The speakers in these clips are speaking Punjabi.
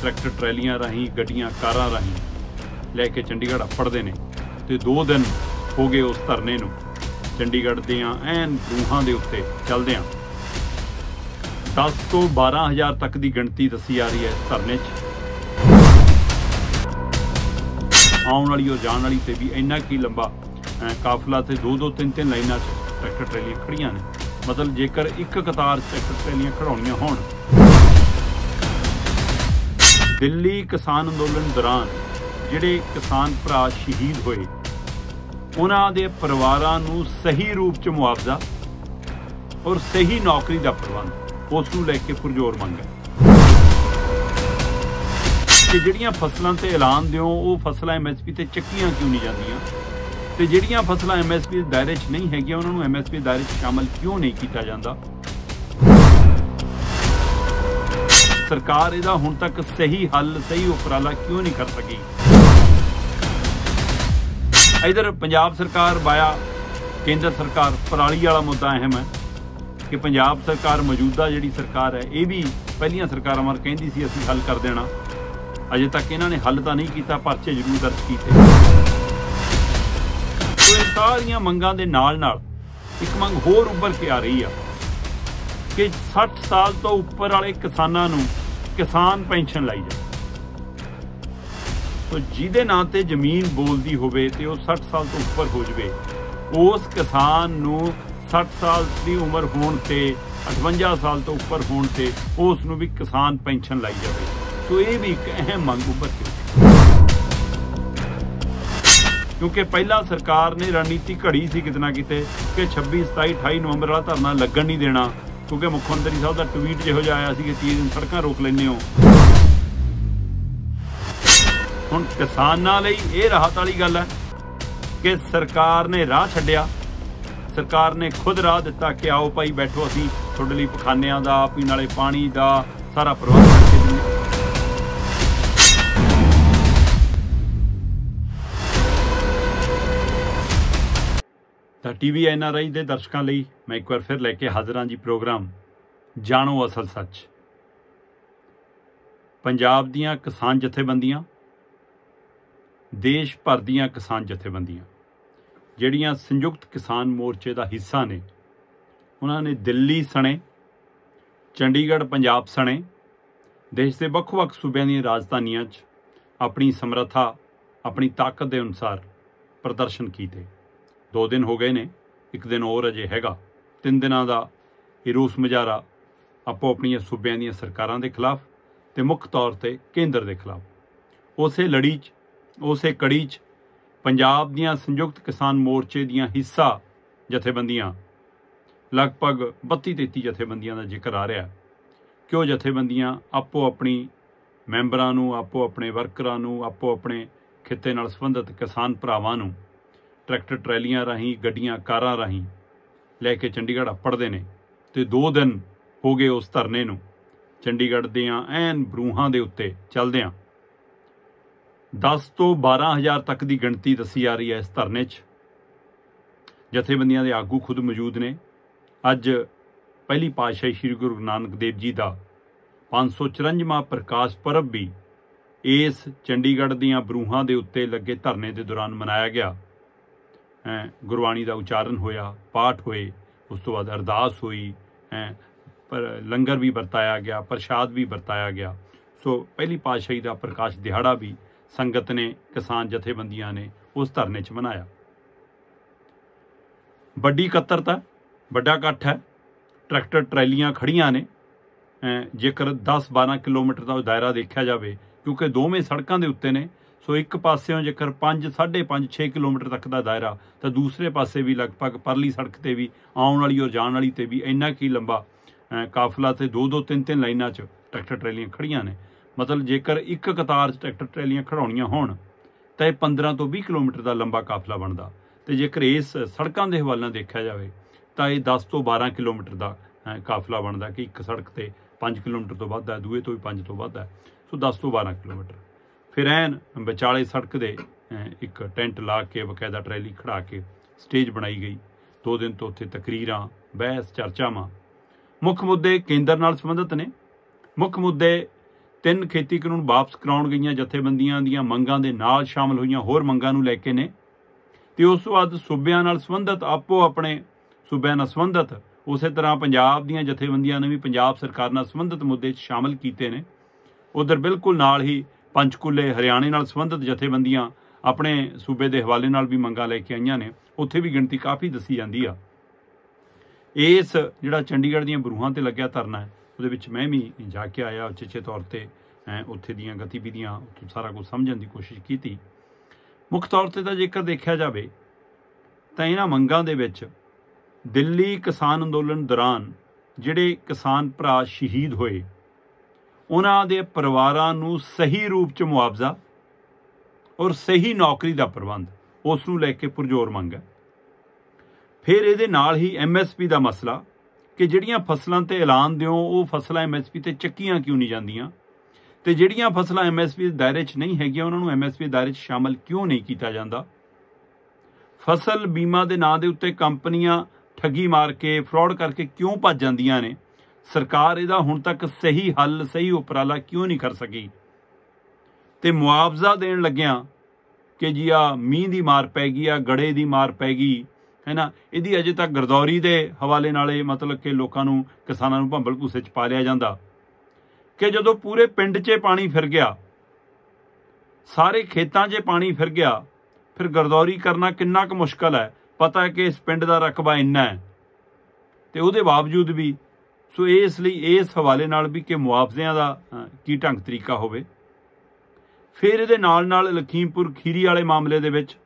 ਟਰੈਕਟਰ ਟਰੈਲੀਆਂ ਰਾਹੀਂ ਗੱਡੀਆਂ ਕਾਰਾਂ ਰਾਹੀਂ ਲੈ ਕੇ ਚੰਡੀਗੜ੍ਹ ਫੜਦੇ ਨੇ ਤੇ 2 ਦਿਨ ਹੋ ਗਏ ਉਸ ਧਰਨੇ ਨੂੰ ਚੰਡੀਗੜ੍ਹ ਦੇ ਆ ਐਨ ਰੂਹਾਂ ਦੇ ਉੱਤੇ ਚੱਲਦੇ ਆ 10 ਤੋਂ 12000 ਤੱਕ ਦੀ ਗਿਣਤੀ ਦੱਸੀ ਆ ਰਹੀ ਹੈ ਧਰਨੇ 'ਚ ਆਉਣ ਵਾਲੀ ਔਰ ਜਾਣ ਵਾਲੀ ਤੇ ਵੀ ਇੰਨਾ ਕੀ ਲੰਬਾ ਕਾਫਲਾ ਤੇ ਦੋ ਦੋ ਤਿੰਨ ਤਿੰਨ ਲਾਈਨਾਂ 'ਚ ਟਰੈਕਟਰ ਟਰੈਲੀਆਂ ਖੜੀਆਂ ਨੇ ਮਤਲਬ ਜੇਕਰ ਇੱਕ ਕਤਾਰ 'ਚ ਟਰੈਕਟਰ ਟਰੈਲੀਆਂ ਖੜਾਉਣੀਆਂ ਹੋਣ ਦਿੱਲੀ ਕਿਸਾਨ ਅੰਦੋਲਨ ਦੌਰਾਨ ਜਿਹੜੇ ਕਿਸਾਨ ਭਰਾ ਸ਼ਹੀਦ ਹੋਏ ਉਹਨਾਂ ਦੇ ਪਰਿਵਾਰਾਂ ਨੂੰ ਸਹੀ ਰੂਪ ਚ ਮੁਆਵਜ਼ਾ ਔਰ ਸਹੀ ਨੌਕਰੀ ਦਾ ਪ੍ਰਬੰਧ ਉਸ ਨੂੰ ਲੈ ਕੇ ਪੁਰਜੋਰ ਮੰਗ ਹੈ ਕਿ ਜਿਹੜੀਆਂ ਫਸਲਾਂ ਤੇ ਐਲਾਨ ਦਿਓ ਉਹ ਫਸਲਾਂ ਐਮਐਸਪੀ ਤੇ ਚੱਕੀਆਂ ਕਿਉਂ ਨਹੀਂ ਜਾਂਦੀਆਂ ਤੇ ਜਿਹੜੀਆਂ ਫਸਲਾਂ ਐਮਐਸਪੀ ਦੇ ਦਾਇਰੇ 'ਚ ਨਹੀਂ ਹੈਗੀਆਂ ਉਹਨਾਂ ਨੂੰ ਐਮਐਸਪੀ ਦਾਇਰੇ 'ਚ ਸ਼ਾਮਲ ਕਿਉਂ ਨਹੀਂ ਕੀਤਾ ਜਾਂਦਾ ਸਰਕਾਰ ਇਹਦਾ ਹੁਣ ਤੱਕ ਸਹੀ ਹੱਲ ਸਹੀ ਉਪਰਾਲਾ ਕਿਉਂ ਨਹੀਂ ਕਰ ਸਕੀ ਇਧਰ ਪੰਜਾਬ ਸਰਕਾਰ ਬਾਇਆ ਕੇਂਦਰ ਸਰਕਾਰ ਪਰਾਲੀ ਵਾਲਾ ਮੁੱਦਾ ਅਹਿਮ ਹੈ ਕਿ ਪੰਜਾਬ ਸਰਕਾਰ ਮੌਜੂਦਾ ਜਿਹੜੀ ਸਰਕਾਰ ਹੈ ਇਹ ਵੀ ਪਹਿਲੀਆਂ ਸਰਕਾਰਾਂ ਵਾਂਗ ਕਹਿੰਦੀ ਸੀ ਅਸੀਂ ਹੱਲ ਕਰ ਦੇਣਾ ਅਜੇ ਤੱਕ ਇਹਨਾਂ ਨੇ ਹੱਲ ਤਾਂ ਨਹੀਂ ਕੀਤਾ ਪਰਚੇ ਜ਼ਰੂਰ ਦਰਜ ਕੀਤੇ ਕੋਈ ਸਾਰੀਆਂ ਮੰਗਾਂ ਦੇ ਨਾਲ ਨਾਲ ਇੱਕ ਮੰਗ ਹੋਰ ਉੱਭਰ ਕੇ ਆ ਰਹੀ ਆ ਕਿ 60 ਸਾਲ ਤੋਂ ਉੱਪਰ ਵਾਲੇ ਕਿਸਾਨਾਂ ਨੂੰ ਕਿਸਾਨ ਪੈਨਸ਼ਨ ਲਈ ਜਾਵੇ ਤੋ ਜਿਹਦੇ ਨਾਂ ਤੇ ਜ਼ਮੀਨ ਬੋਲਦੀ ਹੋਵੇ ਤੇ ਉਹ 60 ਸਾਲ ਤੋਂ ਉੱਪਰ ਹੋ ਜਵੇ ਉਸ ਕਿਸਾਨ ਨੂੰ 60 ਸਾਲ ਦੀ ਉਮਰ ਹੋਣ ਤੇ 58 ਸਾਲ ਤੋਂ ਉੱਪਰ ਹੋਣ ਤੇ ਉਸ ਨੂੰ ਵੀ ਕਿਸਾਨ ਪੈਨਸ਼ਨ ਲਈ ਜਾਵੇ ਸੋ ਇਹ ਵੀ ਇੱਕ ਅਹਿਮ ਮੰਗ ਉੱਪਰ ਕਿਉਂਕਿ ਪਹਿਲਾਂ ਸਰਕਾਰ ਨੇ ਰਣਨੀਤੀ ਘੜੀ ਸੀ ਕਿਤਨਾ ਕਿਤੇ ਕਿ 26 27 28 ਨਵੰਬਰ ਵਾਲਾ ਧਰਨਾ ਲੱਗਣ ਨਹੀਂ ਦੇਣਾ ਕਿਉਂਕਿ ਮੁਖੰਦਰੀ ਸਾਹਿਬ ਦਾ ਟਵੀਟ ਜਿਹੋ ਜਿਹਾ ਆਇਆ ਸੀ ਕਿ 30 ਦਿਨ ਸੜਕਾਂ ਰੋਕ ਲੈਣੇ ਹੋ ਹੁਣ ਕਿਸਾਨਾਂ ਲਈ ਇਹ ਰਾਹਤ ਵਾਲੀ ਗੱਲ ਹੈ ਕਿ ਸਰਕਾਰ ਨੇ ਰਾਹ ਛੱਡਿਆ ਸਰਕਾਰ ਨੇ ਖੁਦ ਰਾਹ ਦਿੱਤਾ ਕਿ ਆਓ ਭਾਈ ਬੈਠੋ ਅਸੀਂ ਤੁਹਾਡੇ ਲਈ ਪਖਾਨਿਆਂ ਦਾ ਪੀਣ ਵਾਲੇ ਪਾਣੀ ਦਾ ਸਾਰਾ ਪ੍ਰਬੰਧ ਕਰਕੇ ਤਾਂ ਟੀਵੀ ਐਨਆਰਆਈ ਦੇ ਦਰਸ਼ਕਾਂ ਲਈ ਮੈਂ ਇੱਕ ਵਾਰ ਫਿਰ ਲੈ ਕੇ ਹਾਜ਼ਰ ਹਾਂ ਜੀ ਪ੍ਰੋਗਰਾਮ ਜਾਣੋ ਅਸਲ ਸੱਚ ਪੰਜਾਬ ਦੀਆਂ ਕਿਸਾਨ ਜਥੇਬੰਦੀਆਂ ਦੇਸ਼ ਭਰ ਦੀਆਂ ਕਿਸਾਨ ਜਥੇਬੰਦੀਆਂ ਜਿਹੜੀਆਂ ਸੰਯੁਕਤ ਕਿਸਾਨ ਮੋਰਚੇ ਦਾ ਹਿੱਸਾ ਨੇ ਉਹਨਾਂ ਨੇ ਦਿੱਲੀ ਸਣੇ ਚੰਡੀਗੜ੍ਹ ਪੰਜਾਬ ਸਣੇ ਦੇਸ਼ ਦੇ ਵੱਖ-ਵੱਖ ਸੂਬਿਆਂ ਦੀਆਂ ਰਾਜਧਾਨੀਆਂ 'ਚ ਆਪਣੀ ਸਮਰੱਥਾ ਆਪਣੀ ਤਾਕਤ ਦੇ ਅਨੁਸਾਰ ਪ੍ਰਦਰਸ਼ਨ ਕੀਤੇ ਦੋ ਦਿਨ ਹੋ ਗਏ ਨੇ ਇੱਕ ਦਿਨ ਹੋਰ ਅਜੇ ਹੈਗਾ ਤਿੰਨ ਦਿਨਾਂ ਦਾ ਇਹ ਰੂਸ ਮਜਾਰਾ ਆਪੋ ਆਪਣੀਆਂ ਸੂਬਿਆਂ ਦੀਆਂ ਸਰਕਾਰਾਂ ਦੇ ਖਿਲਾਫ ਤੇ ਮੁੱਖ ਤੌਰ ਤੇ ਕੇਂਦਰ ਦੇ ਖਿਲਾਫ ਉਸੇ ਲੜੀ 'ਚ ਉਸੇ ਕੜੀ 'ਚ ਪੰਜਾਬ ਦੀਆਂ ਸੰਯੁਕਤ ਕਿਸਾਨ ਮੋਰਚੇ ਦੀਆਂ ਹਿੱਸਾ ਜਥੇਬੰਦੀਆਂ ਲਗਭਗ 32 33 ਜਥੇਬੰਦੀਆਂ ਦਾ ਜ਼ਿਕਰ ਆ ਰਿਹਾ ਕਿ ਉਹ ਜਥੇਬੰਦੀਆਂ ਆਪੋ ਆਪਣੀ ਮੈਂਬਰਾਂ ਨੂੰ ਆਪੋ ਆਪਣੇ ਵਰਕਰਾਂ ਨੂੰ ਆਪੋ ਆਪਣੇ ਖਿੱਤੇ ਨਾਲ ਸੰਬੰਧਿਤ ਕਿਸਾਨ ਭਰਾਵਾਂ ਨੂੰ ਟਰੈਕਟਰ ਟਰੈਲੀਆਂ ਰਾਹੀਂ ਗੱਡੀਆਂ ਕਾਰਾਂ ਰਾਹੀਂ ਲੈ ਕੇ ਚੰਡੀਗੜ੍ਹ ਆਪੜਦੇ ਨੇ ਤੇ 2 ਦਿਨ ਹੋ ਗਏ ਉਸ ਧਰਨੇ ਨੂੰ ਚੰਡੀਗੜ੍ਹ ਦੀਆਂ ਐਨ ਬਰੂਹਾਂ ਦੇ ਉੱਤੇ ਚੱਲਦਿਆਂ 10 ਤੋਂ 12000 ਤੱਕ ਦੀ ਗਿਣਤੀ ਦੱਸੀ ਆ ਰਹੀ ਹੈ ਇਸ ਧਰਨੇ 'ਚ ਜਥੇਬੰਦੀਆਂ ਦੇ ਆਗੂ ਖੁਦ ਮੌਜੂਦ ਨੇ ਅੱਜ ਪਹਿਲੀ ਪਾਤਸ਼ਾਹੀ ਸ੍ਰੀ ਗੁਰੂ ਨਾਨਕ ਦੇਵ ਜੀ ਦਾ 554ਵਾਂ ਪ੍ਰਕਾਸ਼ ਪਰਬ ਵੀ ਇਸ ਚੰਡੀਗੜ੍ਹ ਦੀਆਂ ਬਰੂਹਾਂ ਦੇ ਉੱਤੇ ਲੱਗੇ ਧਰਨੇ ਦੇ ਦੌਰਾਨ ਮਨਾਇਆ ਗਿਆ ਗੁਰਬਾਣੀ ਦਾ ਉਚਾਰਨ ਹੋਇਆ ਪਾਠ ਹੋਏ ਉਸ ਤੋਂ ਬਾਅਦ ਅਰਦਾਸ ਹੋਈ ਪਰ ਲੰਗਰ ਵੀ ਵਰਤਾਇਆ ਗਿਆ ਪ੍ਰਸ਼ਾਦ ਵੀ ਵਰਤਾਇਆ ਗਿਆ ਸੋ ਪਹਿਲੀ ਪਾਤਸ਼ਾਹੀ ਦਾ ਪ੍ਰਕਾਸ਼ ਦਿਹਾੜਾ ਵੀ ਸੰਗਤ ਨੇ ਕਿਸਾਨ ਜਥੇਬੰਦੀਆਂ ਨੇ ਉਸ ਧਰਨੇ 'ਚ ਮਨਾਇਆ ਵੱਡੀ ਇਕੱਤਰਤਾ ਵੱਡਾ ਇਕੱਠ ਹੈ ਟਰੈਕਟਰ ਟਰੈਲੀਆਂ ਖੜੀਆਂ ਨੇ ਜੇਕਰ 10-12 ਕਿਲੋਮੀਟਰ ਦਾ ਦਾਇਰਾ ਦੇਖਿਆ ਜਾਵੇ ਕਿਉਂਕਿ ਦੋਵੇਂ ਸੜਕਾਂ ਦੇ ਉੱਤੇ ਨੇ ਸੋ ਇੱਕ ਪਾਸਿਓਂ ਜੇਕਰ 5 5.5 6 ਕਿਲੋਮੀਟਰ ਤੱਕ ਦਾ ਦਾਇਰਾ ਤਾਂ ਦੂਸਰੇ ਪਾਸੇ ਵੀ ਲਗਭਗ ਪਰਲੀ ਸੜਕ ਤੇ ਵੀ ਆਉਣ ਵਾਲੀ ਔਰ ਜਾਣ ਵਾਲੀ ਤੇ ਵੀ ਇੰਨਾ ਕੀ ਲੰਬਾ ਕਾਫਲਾ ਤੇ ਦੋ ਦੋ ਤਿੰਨ ਤਿੰਨ ਲਾਈਨਾਂ 'ਚ ਟਰੈਕਟਰ ਟਰੇਲੀਆਂ ਖੜੀਆਂ ਨੇ ਮਤਲਬ ਜੇਕਰ ਇੱਕ ਕਤਾਰ 'ਚ ਟਰੈਕਟਰ ਟਰੇਲੀਆਂ ਖੜਾਉਣੀਆਂ ਹੋਣ ਤਾਂ ਇਹ 15 ਤੋਂ 20 ਕਿਲੋਮੀਟਰ ਦਾ ਲੰਬਾ ਕਾਫਲਾ ਬਣਦਾ ਤੇ ਜੇਕਰ ਇਸ ਸੜਕਾਂ ਦੇ ਹਵਾਲੇ ਨਾਲ ਦੇਖਿਆ ਜਾਵੇ ਤਾਂ ਇਹ 10 ਤੋਂ 12 ਕਿਲੋਮੀਟਰ ਦਾ ਕਾਫਲਾ ਬਣਦਾ ਕਿ ਇੱਕ ਸੜਕ ਤੇ 5 ਕਿਲੋਮੀਟਰ ਤੋਂ ਵੱਧ ਹੈ ਦੂਏ ਤੋਂ ਵੀ 5 ਤੋਂ ਵੱਧ ਹੈ ਸੋ 10 ਤੋਂ 12 ਕਿਲੋਮੀਟਰ ਫਿਰ ਐਨ ਵਿਚਾਲੇ ਸੜਕ ਦੇ ਇੱਕ ਟੈਂਟ ਲਾ ਕੇ ਬਕਾਇਦਾ ਟਰੈਲੀ ਖੜਾ ਕੇ ਸਟੇਜ ਬਣਾਈ ਗਈ ਦੋ ਦਿਨ ਤੋਂ ਉੱਥੇ ਤਕਰੀਰਾਂ ਬਹਿਸ ਚਰਚਾਵਾਂ ਮੁੱਖ ਮੁੱਦੇ ਕੇਂਦਰ ਨਾਲ ਸੰਬੰਧਿਤ ਨੇ ਮੁੱਖ ਮੁੱਦੇ ਤਿੰਨ ਖੇਤੀ ਕਾਨੂੰਨ ਵਾਪਸ ਕਰਾਉਣ ਗਈਆਂ ਜਥੇਬੰਦੀਆਂ ਦੀਆਂ ਮੰਗਾਂ ਦੇ ਨਾਲ ਸ਼ਾਮਲ ਹੋਈਆਂ ਹੋਰ ਮੰਗਾਂ ਨੂੰ ਲੈ ਕੇ ਨੇ ਤੇ ਉਸ ਤੋਂ ਬਾਅਦ ਸੂਬਿਆਂ ਨਾਲ ਸੰਬੰਧਿਤ ਆਪੋ ਆਪਣੇ ਸੂਬਿਆਂ ਨਾਲ ਸੰਬੰਧਿਤ ਉਸੇ ਤਰ੍ਹਾਂ ਪੰਜਾਬ ਦੀਆਂ ਜਥੇਬੰਦੀਆਂ ਨੇ ਵੀ ਪੰਜਾਬ ਸਰਕਾਰ ਨਾਲ ਸੰਬੰਧਿਤ ਮੁੱਦੇ ਸ਼ਾਮਲ ਕੀਤੇ ਨੇ ਉਧਰ ਬਿਲਕੁਲ ਨਾਲ ਹੀ ਪੰਚਕੂਲੇ ਹਰਿਆਣੇ ਨਾਲ ਸੰਬੰਧਿਤ ਜਥੇਬੰਦੀਆਂ ਆਪਣੇ ਸੂਬੇ ਦੇ ਹਵਾਲੇ ਨਾਲ ਵੀ ਮੰਗਾ ਲੈ ਕੇ ਆਈਆਂ ਨੇ ਉੱਥੇ ਵੀ ਗਿਣਤੀ ਕਾਫੀ ਦੱਸੀ ਜਾਂਦੀ ਆ ਇਸ ਜਿਹੜਾ ਚੰਡੀਗੜ੍ਹ ਦੀਆਂ ਬਰੂਹਾਂ ਤੇ ਲੱਗਿਆ ਧਰਨਾ ਉਹਦੇ ਵਿੱਚ ਮੈਂ ਵੀ ਜਾ ਕੇ ਆਇਆ ਚਿੱਚੇ ਤੌਰ ਤੇ ਉੱਥੇ ਦੀਆਂ ਗਤੀਵਿਧੀਆਂ ਸਾਰਾ ਕੁਝ ਸਮਝਣ ਦੀ ਕੋਸ਼ਿਸ਼ ਕੀਤੀ ਮੁੱਖ ਤੌਰ ਤੇ ਤਾਂ ਜੇਕਰ ਦੇਖਿਆ ਜਾਵੇ ਤਾਂ ਇਹਨਾਂ ਮੰਗਾਂ ਦੇ ਵਿੱਚ ਦਿੱਲੀ ਕਿਸਾਨ ਅੰਦੋਲਨ ਦੌਰਾਨ ਜਿਹੜੇ ਕਿਸਾਨ ਭਰਾ ਸ਼ਹੀਦ ਹੋਏ ਉਹਨਾਂ ਦੇ ਪਰਿਵਾਰਾਂ ਨੂੰ ਸਹੀ ਰੂਪ 'ਚ ਮੁਆਵਜ਼ਾ ਔਰ ਸਹੀ ਨੌਕਰੀ ਦਾ ਪ੍ਰਬੰਧ ਉਸ ਨੂੰ ਲੈ ਕੇ ਪੁਰਜੋਰ ਮੰਗ ਹੈ ਫਿਰ ਇਹਦੇ ਨਾਲ ਹੀ ਐਮਐਸਪੀ ਦਾ ਮਸਲਾ ਕਿ ਜਿਹੜੀਆਂ ਫਸਲਾਂ ਤੇ ਐਲਾਨ ਦਿਓ ਉਹ ਫਸਲਾਂ ਐਮਐਸਪੀ ਤੇ ਚੱਕੀਆਂ ਕਿਉਂ ਨਹੀਂ ਜਾਂਦੀਆਂ ਤੇ ਜਿਹੜੀਆਂ ਫਸਲਾਂ ਐਮਐਸਪੀ ਦੇ ਦਾਇਰੇ 'ਚ ਨਹੀਂ ਹੈਗੀਆਂ ਉਹਨਾਂ ਨੂੰ ਐਮਐਸਪੀ ਦਾਇਰੇ 'ਚ ਸ਼ਾਮਲ ਕਿਉਂ ਨਹੀਂ ਕੀਤਾ ਜਾਂਦਾ ਫਸਲ ਬੀਮਾ ਦੇ ਨਾਂ ਦੇ ਉੱਤੇ ਕੰਪਨੀਆਂ ਠੱਗੀ ਮਾਰ ਕੇ ਫਰਾਡ ਕਰਕੇ ਕਿਉਂ ਭੱਜ ਜਾਂਦੀਆਂ ਨੇ ਸਰਕਾਰ ਇਹਦਾ ਹੁਣ ਤੱਕ ਸਹੀ ਹੱਲ ਸਹੀ ਉਪਰਾਲਾ ਕਿਉਂ ਨਹੀਂ ਕਰ ਸਕੀ ਤੇ ਮੁਆਵਜ਼ਾ ਦੇਣ ਲੱਗਿਆਂ ਕਿ ਜੀ ਆ ਮੀਂਹ ਦੀ ਮਾਰ ਪੈ ਗਈ ਆ ਗੜੇ ਦੀ ਮਾਰ ਪੈ ਗਈ ਹੈ ਨਾ ਇਹਦੀ ਅਜੇ ਤੱਕ ਗਰਦੌਰੀ ਦੇ ਹਵਾਲੇ ਨਾਲ ਇਹ ਮਤਲਬ ਕਿ ਲੋਕਾਂ ਨੂੰ ਕਿਸਾਨਾਂ ਨੂੰ ਭੰਬਲ ਭੂਸੇ ਚ ਪਾ ਲਿਆ ਜਾਂਦਾ ਕਿ ਜਦੋਂ ਪੂਰੇ ਪਿੰਡ 'ਚ ਪਾਣੀ ਫਿਰ ਗਿਆ ਸਾਰੇ ਖੇਤਾਂ 'ਚ ਪਾਣੀ ਫਿਰ ਗਿਆ ਫਿਰ ਗਰਦੌਰੀ ਕਰਨਾ ਕਿੰਨਾ ਕੁ ਮੁਸ਼ਕਲ ਹੈ ਪਤਾ ਹੈ ਕਿ ਇਸ ਪਿੰਡ ਦਾ ਰਕਬਾ ਇੰਨਾ ਹੈ ਤੇ ਉਹਦੇ ਬਾਵਜੂਦ ਵੀ ਸੋ ਇਸ ਲਈ ਇਸ ਹਵਾਲੇ ਨਾਲ ਵੀ ਕਿ ਮੁਆਵਜ਼ਿਆਂ ਦਾ ਕੀ ਢੰਗ ਤਰੀਕਾ ਹੋਵੇ ਫਿਰ ਇਹਦੇ ਨਾਲ ਨਾਲ ਲਖੀਮਪੁਰ ਖੀਰੀ ਵਾਲੇ ਮਾਮਲੇ ਦੇ ਵਿੱਚ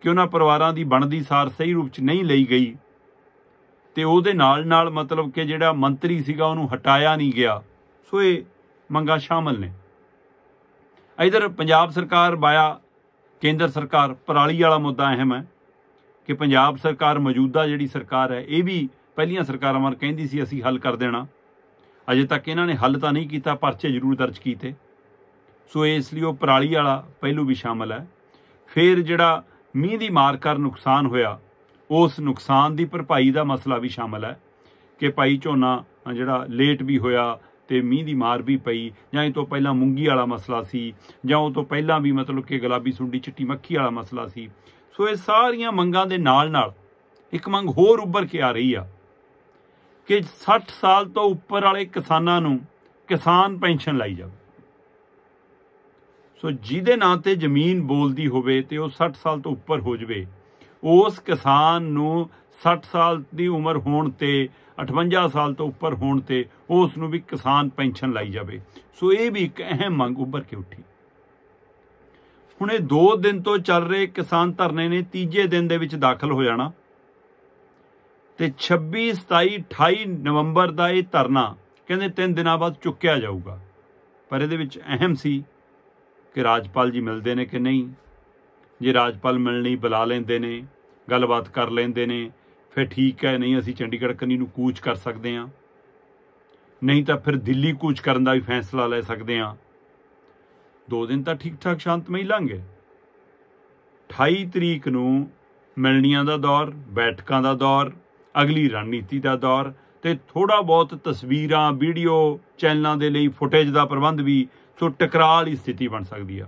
ਕਿ ਉਹਨਾਂ ਪਰਿਵਾਰਾਂ ਦੀ ਬਣਦੀ ਸਾਰ ਸਹੀ ਰੂਪ 'ਚ ਨਹੀਂ ਲਈ ਗਈ ਤੇ ਉਹਦੇ ਨਾਲ ਨਾਲ ਮਤਲਬ ਕਿ ਜਿਹੜਾ ਮੰਤਰੀ ਸੀਗਾ ਉਹਨੂੰ ਹਟਾਇਆ ਨਹੀਂ ਗਿਆ ਸੋ ਇਹ ਮੰਗਾ ਸ਼ਾਮਲ ਨੇ ਇਧਰ ਪੰਜਾਬ ਸਰਕਾਰ ਬਾਇਆ ਕੇਂਦਰ ਸਰਕਾਰ ਪਰਾਲੀ ਵਾਲਾ ਮੁੱਦਾ ਅਹਿਮ ਹੈ ਕਿ ਪੰਜਾਬ ਸਰਕਾਰ ਮੌਜੂਦਾ ਜਿਹੜੀ ਸਰਕਾਰ ਹੈ ਇਹ ਵੀ ਪਹਿਲੀਆਂ ਸਰਕਾਰਾਂ ਮਨ ਕਹਿੰਦੀ ਸੀ ਅਸੀਂ ਹੱਲ ਕਰ ਦੇਣਾ ਅਜੇ ਤੱਕ ਇਹਨਾਂ ਨੇ ਹੱਲ ਤਾਂ ਨਹੀਂ ਕੀਤਾ ਪਰਚੇ ਜ਼ਰੂਰ ਦਰਜ ਕੀਤੇ ਸੋ ਇਸ ਲਈ ਉਹ ਪਰਾਲੀ ਵਾਲਾ ਪਹਿਲੂ ਵੀ ਸ਼ਾਮਲ ਹੈ ਫਿਰ ਜਿਹੜਾ ਮੀਂਹ ਦੀ ਮਾਰ ਕਰ ਨੁਕਸਾਨ ਹੋਇਆ ਉਸ ਨੁਕਸਾਨ ਦੀ ਭਰਪਾਈ ਦਾ ਮਸਲਾ ਵੀ ਸ਼ਾਮਲ ਹੈ ਕਿ ਭਾਈ ਝੋਨਾ ਜਿਹੜਾ ਲੇਟ ਵੀ ਹੋਇਆ ਤੇ ਮੀਂਹ ਦੀ ਮਾਰ ਵੀ ਪਈ ਜਾਂ ਇਹ ਤੋਂ ਪਹਿਲਾਂ ਮੂੰਗੀ ਵਾਲਾ ਮਸਲਾ ਸੀ ਜਾਂ ਉਹ ਤੋਂ ਪਹਿਲਾਂ ਵੀ ਮਤਲਬ ਕਿ ਗੁਲਾਬੀ ਸੁੰਡੀ ਚਿੱਟੀ ਮੱਖੀ ਵਾਲਾ ਮਸਲਾ ਸੀ ਸੋ ਇਹ ਸਾਰੀਆਂ ਮੰਗਾਂ ਦੇ ਨਾਲ ਨਾਲ ਇੱਕ ਮੰਗ ਹੋਰ ਉੱਭਰ ਕੇ ਆ ਰਹੀ ਆ ਕਿ 60 ਸਾਲ ਤੋਂ ਉੱਪਰ ਵਾਲੇ ਕਿਸਾਨਾਂ ਨੂੰ ਕਿਸਾਨ ਪੈਨਸ਼ਨ ਲਈ ਜਾਵੇ ਸੋ ਜਿਹਦੇ ਨਾਂ ਤੇ ਜ਼ਮੀਨ ਬੋਲਦੀ ਹੋਵੇ ਤੇ ਉਹ 60 ਸਾਲ ਤੋਂ ਉੱਪਰ ਹੋ ਜਵੇ ਉਸ ਕਿਸਾਨ ਨੂੰ 60 ਸਾਲ ਦੀ ਉਮਰ ਹੋਣ ਤੇ 58 ਸਾਲ ਤੋਂ ਉੱਪਰ ਹੋਣ ਤੇ ਉਸ ਨੂੰ ਵੀ ਕਿਸਾਨ ਪੈਨਸ਼ਨ ਲਈ ਜਾਵੇ ਸੋ ਇਹ ਵੀ ਇੱਕ ਅਹਿਮ ਮੰਗ ਉੱਭਰ ਕੇ ਉੱਠੀ ਹੁਣ ਇਹ 2 ਦਿਨ ਤੋਂ ਚੱਲ ਰਹੇ ਕਿਸਾਨ ਧਰਨੇ ਨੇ ਤੀਜੇ ਦਿਨ ਦੇ ਵਿੱਚ ਦਾਖਲ ਹੋ ਜਾਣਾ ਤੇ 26 27 28 ਨਵੰਬਰ ਦਾ ਇਹ ਧਰਨਾ ਕਹਿੰਦੇ ਤਿੰਨ ਦਿਨਾਂ ਬਾਅਦ ਚੁੱਕਿਆ ਜਾਊਗਾ ਪਰ ਇਹਦੇ ਵਿੱਚ ਅਹਿਮ ਸੀ ਕਿ ਰਾਜਪਾਲ ਜੀ ਮਿਲਦੇ ਨੇ ਕਿ ਨਹੀਂ ਜੇ ਰਾਜਪਾਲ ਮਿਲਣੀ ਬੁਲਾ ਲੈਂਦੇ ਨੇ ਗੱਲਬਾਤ ਕਰ ਲੈਂਦੇ ਨੇ ਫਿਰ ਠੀਕ ਹੈ ਨਹੀਂ ਅਸੀਂ ਚੰਡੀਗੜ੍ਹ ਕੰਨੀ ਨੂੰ ਕੂਚ ਕਰ ਸਕਦੇ ਹਾਂ ਨਹੀਂ ਤਾਂ ਫਿਰ ਦਿੱਲੀ ਕੂਚ ਕਰਨ ਦਾ ਵੀ ਫੈਸਲਾ ਲੈ ਸਕਦੇ ਹਾਂ ਦੋ ਦਿਨ ਤਾਂ ਠੀਕ ਠਾਕ ਸ਼ਾਂਤਮਈ ਲੰਘੇ 28 ਤਰੀਕ ਨੂੰ ਮਿਲਣੀਆਂ ਦਾ ਦੌਰ ਬੈਠਕਾਂ ਦਾ ਦੌਰ ਅਗਲੀ ਰਣਨੀਤੀ ਦਾ ਦੌਰ ਤੇ ਥੋੜਾ ਬਹੁਤ ਤਸਵੀਰਾਂ ਵੀਡੀਓ ਚੈਨਲਾਂ ਦੇ ਲਈ ਫੁਟੇਜ ਦਾ ਪ੍ਰਬੰਧ ਵੀ ਸੋ ਟਕਰਾਅ ਵਾਲੀ ਸਥਿਤੀ ਬਣ ਸਕਦੀ ਆ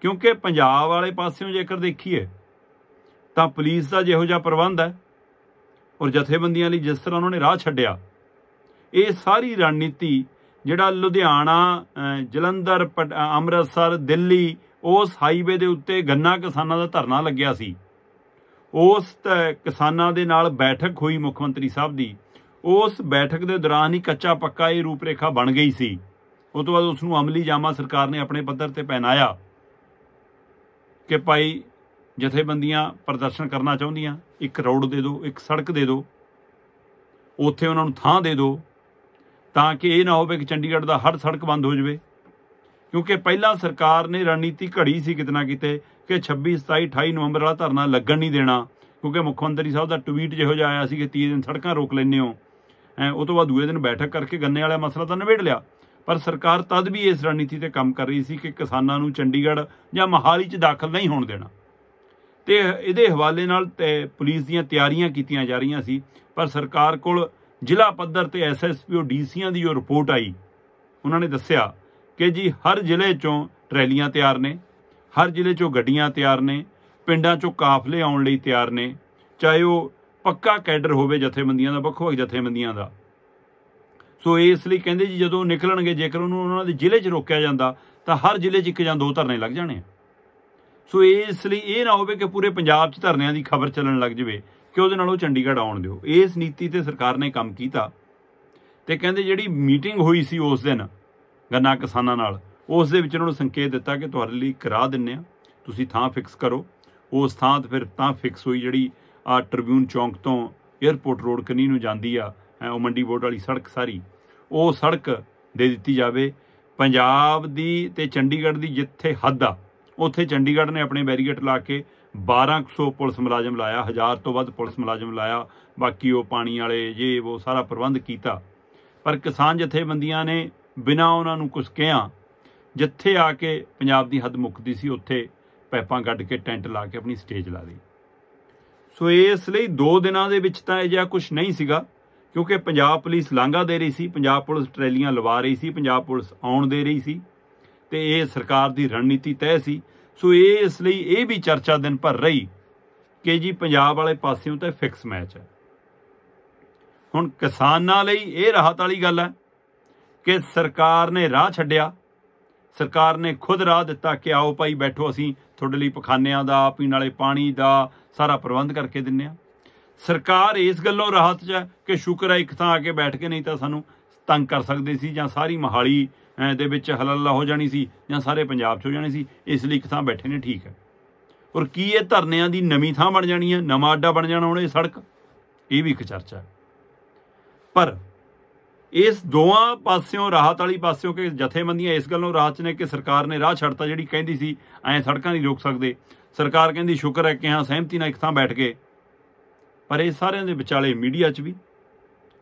ਕਿਉਂਕਿ ਪੰਜਾਬ ਵਾਲੇ ਪਾਸਿਓਂ ਜੇਕਰ ਦੇਖੀਏ ਤਾਂ ਪੁਲਿਸ ਦਾ ਜਿਹੋ ਜਿਹਾ ਪ੍ਰਬੰਧ ਹੈ ਔਰ ਜਥੇਬੰਦੀਆਂ ਲਈ ਜਿਸ ਤਰ੍ਹਾਂ ਉਹਨਾਂ ਨੇ ਰਾਹ ਛੱਡਿਆ ਇਹ ਸਾਰੀ ਰਣਨੀਤੀ ਜਿਹੜਾ ਲੁਧਿਆਣਾ ਜਲੰਧਰ ਅੰਮ੍ਰਿਤਸਰ ਦਿੱਲੀ ਉਸ ਹਾਈਵੇ ਦੇ ਉੱਤੇ ਗੰਨਾ ਕਿਸਾਨਾਂ ਦਾ ਧਰਨਾ ਲੱਗਿਆ ਸੀ ਉਸ ਕਿਸਾਨਾਂ ਦੇ ਨਾਲ ਬੈਠਕ ਹੋਈ ਮੁੱਖ ਮੰਤਰੀ ਸਾਹਿਬ ਦੀ ਉਸ ਬੈਠਕ ਦੇ ਦੌਰਾਨ ਹੀ ਕੱਚਾ ਪੱਕਾ ਇਹ ਰੂਪਰੇਖਾ ਬਣ ਗਈ ਸੀ ਉਸ ਤੋਂ ਬਾਅਦ ਉਸ ਨੂੰ ਅਮਲੀ ਜਾਮਾ ਸਰਕਾਰ ਨੇ ਆਪਣੇ ਪੱਧਰ ਤੇ ਪਹਿਨਾਇਆ ਕਿ ਭਾਈ ਜਥੇਬੰਦੀਆਂ ਪ੍ਰਦਰਸ਼ਨ ਕਰਨਾ ਚਾਹੁੰਦੀਆਂ ਇੱਕ ਰੋਡ ਦੇ ਦਿਓ ਇੱਕ ਸੜਕ ਦੇ ਦਿਓ ਉੱਥੇ ਉਹਨਾਂ ਨੂੰ ਥਾਂ ਦੇ ਦਿਓ ਤਾਂ ਕਿ ਇਹ ਨਾ ਹੋਵੇ ਕਿ ਚੰਡੀਗੜ੍ਹ ਦਾ ਹਰ ਸੜਕ ਬੰਦ ਹੋ ਜਾਵੇ ਕਿਉਂਕਿ ਪਹਿਲਾਂ ਸਰਕਾਰ ਨੇ ਰਣਨੀਤੀ ਘੜੀ ਸੀ ਕਿਤਨਾ ਕਿਤੇ ਕਿ 26 27 28 ਨਵੰਬਰ ਵਾਲਾ ਧਰਨਾ ਲੱਗਣ ਨਹੀਂ ਦੇਣਾ ਕਿਉਂਕਿ ਮੁੱਖ ਮੰਤਰੀ ਸਾਹਿਬ ਦਾ ਟਵੀਟ ਜਿਹੋ ਜਿਹਾ ਆਇਆ ਸੀ ਕਿ 30 ਦਿਨ ਸੜਕਾਂ ਰੋਕ ਲੈਣੇ ਹੋ ਐ ਉਹ ਤੋਂ ਬਾਅਦ ਦੂਏ ਦਿਨ ਬੈਠਕ ਕਰਕੇ ਗੰਨੇ ਵਾਲਾ ਮਸਲਾ ਤਾਂ ਨਿਬੇੜ ਲਿਆ ਪਰ ਸਰਕਾਰ ਤਦ ਵੀ ਇਸ ਰਣਨੀਤੀ ਤੇ ਕੰਮ ਕਰ ਰਹੀ ਸੀ ਕਿ ਕਿਸਾਨਾਂ ਨੂੰ ਚੰਡੀਗੜ੍ਹ ਜਾਂ ਮਹਾਲੀ 'ਚ ਦਾਖਲ ਨਹੀਂ ਹੋਣ ਦੇਣਾ ਤੇ ਇਹਦੇ ਹਵਾਲੇ ਨਾਲ ਪੁਲਿਸ ਦੀਆਂ ਤਿਆਰੀਆਂ ਕੀਤੀਆਂ ਜਾ ਰਹੀਆਂ ਸੀ ਪਰ ਸਰਕਾਰ ਕੋਲ ਜ਼ਿਲ੍ਹਾ ਪੱਧਰ ਤੇ ਐਸਐਸਪੀ ਡੀਸੀਆਂ ਦੀ ਜੋ ਰਿਪੋਰਟ ਆਈ ਉਹਨਾਂ ਨੇ ਦੱਸਿਆ ਕਿ ਜੀ ਹਰ ਜ਼ਿਲ੍ਹੇ ਚੋਂ ਟਰੈਲੀਆਂ ਤਿਆਰ ਨੇ ਹਰ ਜ਼ਿਲ੍ਹੇ ਚੋਂ ਗੱਡੀਆਂ ਤਿਆਰ ਨੇ ਪਿੰਡਾਂ ਚੋਂ ਕਾਫਲੇ ਆਉਣ ਲਈ ਤਿਆਰ ਨੇ ਚਾਹੇ ਉਹ ਪੱਕਾ ਕੈਡਰ ਹੋਵੇ ਜਥੇਬੰਦੀਆਂ ਦਾ ਵੱਖ-ਵੱਖ ਜਥੇਬੰਦੀਆਂ ਦਾ ਸੋ ਇਸ ਲਈ ਕਹਿੰਦੇ ਜੀ ਜਦੋਂ ਨਿਕਲਣਗੇ ਜੇਕਰ ਉਹਨੂੰ ਉਹਨਾਂ ਦੇ ਜ਼ਿਲ੍ਹੇ 'ਚ ਰੋਕਿਆ ਜਾਂਦਾ ਤਾਂ ਹਰ ਜ਼ਿਲ੍ਹੇ 'ਚ ਇੱਕ ਜਾਂ ਦੋ ਧਰਨੇ ਲੱਗ ਜਾਣੇ ਸੋ ਇਸ ਲਈ ਇਹ ਨਾ ਹੋਵੇ ਕਿ ਪੂਰੇ ਪੰਜਾਬ 'ਚ ਧਰਨਿਆਂ ਦੀ ਖਬਰ ਚੱਲਣ ਲੱਗ ਜਵੇ ਕਿ ਉਹਦੇ ਨਾਲ ਉਹ ਚੰਡੀਗੜ੍ਹ ਆਉਣ ਦਿਓ ਇਸ ਨੀਤੀ ਤੇ ਸਰਕਾਰ ਨੇ ਕੰਮ ਕੀਤਾ ਤੇ ਕਹਿੰਦੇ ਜਿਹੜੀ ਮੀਟਿੰਗ ਹੋਈ ਸੀ ਉਸ ਦਿਨ ਗੰਨਾ ਕਿਸਾਨਾਂ ਨਾਲ ਉਸ ਦੇ ਵਿੱਚ ਉਹਨਾਂ ਨੂੰ ਸੰਕੇਤ ਦਿੱਤਾ ਕਿ ਤੁਹਾਡੇ ਲਈ ਕਰਾ ਦਿੰਨੇ ਆ ਤੁਸੀਂ ਥਾਂ ਫਿਕਸ ਕਰੋ ਉਸ ਥਾਂ ਤੇ ਫਿਰ ਤਾਂ ਫਿਕਸ ਹੋਈ ਜਿਹੜੀ ਆ ਟ੍ਰਿਬਿਊਨ ਚੌਂਕ ਤੋਂ 에어ਪੋਰਟ ਰੋਡ ਕਨੀ ਨੂੰ ਜਾਂਦੀ ਆ ਉਹ ਮੰਡੀ ਬੋਰਡ ਵਾਲੀ ਸੜਕ ਸਾਰੀ ਉਹ ਸੜਕ ਦੇ ਦਿੱਤੀ ਜਾਵੇ ਪੰਜਾਬ ਦੀ ਤੇ ਚੰਡੀਗੜ੍ਹ ਦੀ ਜਿੱਥੇ ਹੱਦ ਆ ਉੱਥੇ ਚੰਡੀਗੜ੍ਹ ਨੇ ਆਪਣੇ ਬੈਰੀਗੇਟ ਲਾ ਕੇ 1200 ਪੁਲਿਸ ਮੁਲਾਜ਼ਮ ਲਾਇਆ ਹਜ਼ਾਰ ਤੋਂ ਵੱਧ ਪੁਲਿਸ ਮੁਲਾਜ਼ਮ ਲਾਇਆ ਬਾਕੀ ਉਹ ਪਾਣੀ ਵਾਲੇ ਜੇ ਉਹ ਸਾਰਾ ਪ੍ਰਬੰਧ ਕੀਤਾ ਪਰ ਕਿਸਾਨ ਜਥੇਬੰਦੀਆਂ ਨੇ ਬਿਨਾ ਉਹਨਾਂ ਨੂੰ ਕੁਝ ਕਿਹਾ ਜਿੱਥੇ ਆ ਕੇ ਪੰਜਾਬ ਦੀ ਹੱਦ ਮੁੱਕਦੀ ਸੀ ਉੱਥੇ ਪੈਪਾਂ ਗੱਡ ਕੇ ਟੈਂਟ ਲਾ ਕੇ ਆਪਣੀ ਸਟੇਜ ਲਾ ਲਈ ਸੋ ਇਸ ਲਈ 2 ਦਿਨਾਂ ਦੇ ਵਿੱਚ ਤਾਂ ਇਹ ਜਿਆ ਕੁਝ ਨਹੀਂ ਸੀਗਾ ਕਿਉਂਕਿ ਪੰਜਾਬ ਪੁਲਿਸ ਲਾਂਗਾ ਦੇ ਰਹੀ ਸੀ ਪੰਜਾਬ ਪੁਲਿਸ ਟਰੈਲੀਆਂ ਲਵਾ ਰਹੀ ਸੀ ਪੰਜਾਬ ਪੁਲਿਸ ਆਉਣ ਦੇ ਰਹੀ ਸੀ ਤੇ ਇਹ ਸਰਕਾਰ ਦੀ ਰਣਨੀਤੀ ਤੈਅ ਸੀ ਸੋ ਇਹ ਇਸ ਲਈ ਇਹ ਵੀ ਚਰਚਾ ਦਿਨ ਭਰ ਰਹੀ ਕਿ ਜੀ ਪੰਜਾਬ ਵਾਲੇ ਪਾਸਿਓਂ ਤਾਂ ਫਿਕਸ ਮੈਚ ਹੈ ਹੁਣ ਕਿਸਾਨਾਂ ਲਈ ਇਹ ਰਾਹਤ ਵਾਲੀ ਗੱਲ ਹੈ ਕਿ ਸਰਕਾਰ ਨੇ ਰਾਹ ਛੱਡਿਆ ਸਰਕਾਰ ਨੇ ਖੁਦ ਰਾਹ ਦਿੱਤਾ ਕਿ ਆਓ ਭਾਈ ਬੈਠੋ ਅਸੀਂ ਤੁਹਾਡੇ ਲਈ ਪਖਾਨਿਆਂ ਦਾ ਪੀਣ ਵਾਲੇ ਪਾਣੀ ਦਾ ਸਾਰਾ ਪ੍ਰਬੰਧ ਕਰਕੇ ਦਿੰਨੇ ਆ ਸਰਕਾਰ ਇਸ ਗੱਲੋਂ ਰਾਹਤ 'ਚ ਕਿ ਸ਼ੁਕਰ ਹੈ ਇੱਕ ਥਾਂ ਆ ਕੇ ਬੈਠ ਕੇ ਨਹੀਂ ਤਾਂ ਸਾਨੂੰ ਤੰਗ ਕਰ ਸਕਦੇ ਸੀ ਜਾਂ ਸਾਰੀ ਮਹਾਲੀ ਦੇ ਵਿੱਚ ਹਲਲਾ ਹੋ ਜਾਣੀ ਸੀ ਜਾਂ ਸਾਰੇ ਪੰਜਾਬ 'ਚ ਹੋ ਜਾਣੀ ਸੀ ਇਸ ਲਈ ਇੱਕ ਥਾਂ ਬੈਠੇ ਨੇ ਠੀਕ ਹੈ ਔਰ ਕੀ ਇਹ ਧਰਨਿਆਂ ਦੀ ਨਵੀਂ ਥਾਂ ਬਣ ਜਾਣੀ ਹੈ ਨਵਾਂ ਅੱਡਾ ਬਣ ਜਾਣਾ ਹੁਣ ਇਹ ਸੜਕ ਇਹ ਵੀ ਇੱਕ ਚਰਚਾ ਪਰ ਇਸ ਦੋਵਾਂ ਪਾਸਿਓਂ ਰਾਹਤ ਵਾਲੀ ਪਾਸਿਓਂ ਕਿ ਜਥੇਬੰਦੀਆਂ ਇਸ ਨੂੰ ਰਾਜ ਨੇ ਕਿ ਸਰਕਾਰ ਨੇ ਰਾਹ ਛੱਡਤਾ ਜਿਹੜੀ ਕਹਿੰਦੀ ਸੀ ਐ ਸੜਕਾਂ ਨਹੀਂ ਰੋਕ ਸਕਦੇ ਸਰਕਾਰ ਕਹਿੰਦੀ ਸ਼ੁਕਰ ਹੈ ਕਿ ਹਾਂ ਸਹਿਮਤੀ ਨਾਲ ਇੱਕ ਥਾਂ ਬੈਠ ਕੇ ਪਰ ਇਹ ਸਾਰਿਆਂ ਦੇ ਵਿਚਾਲੇ ਮੀਡੀਆ 'ਚ ਵੀ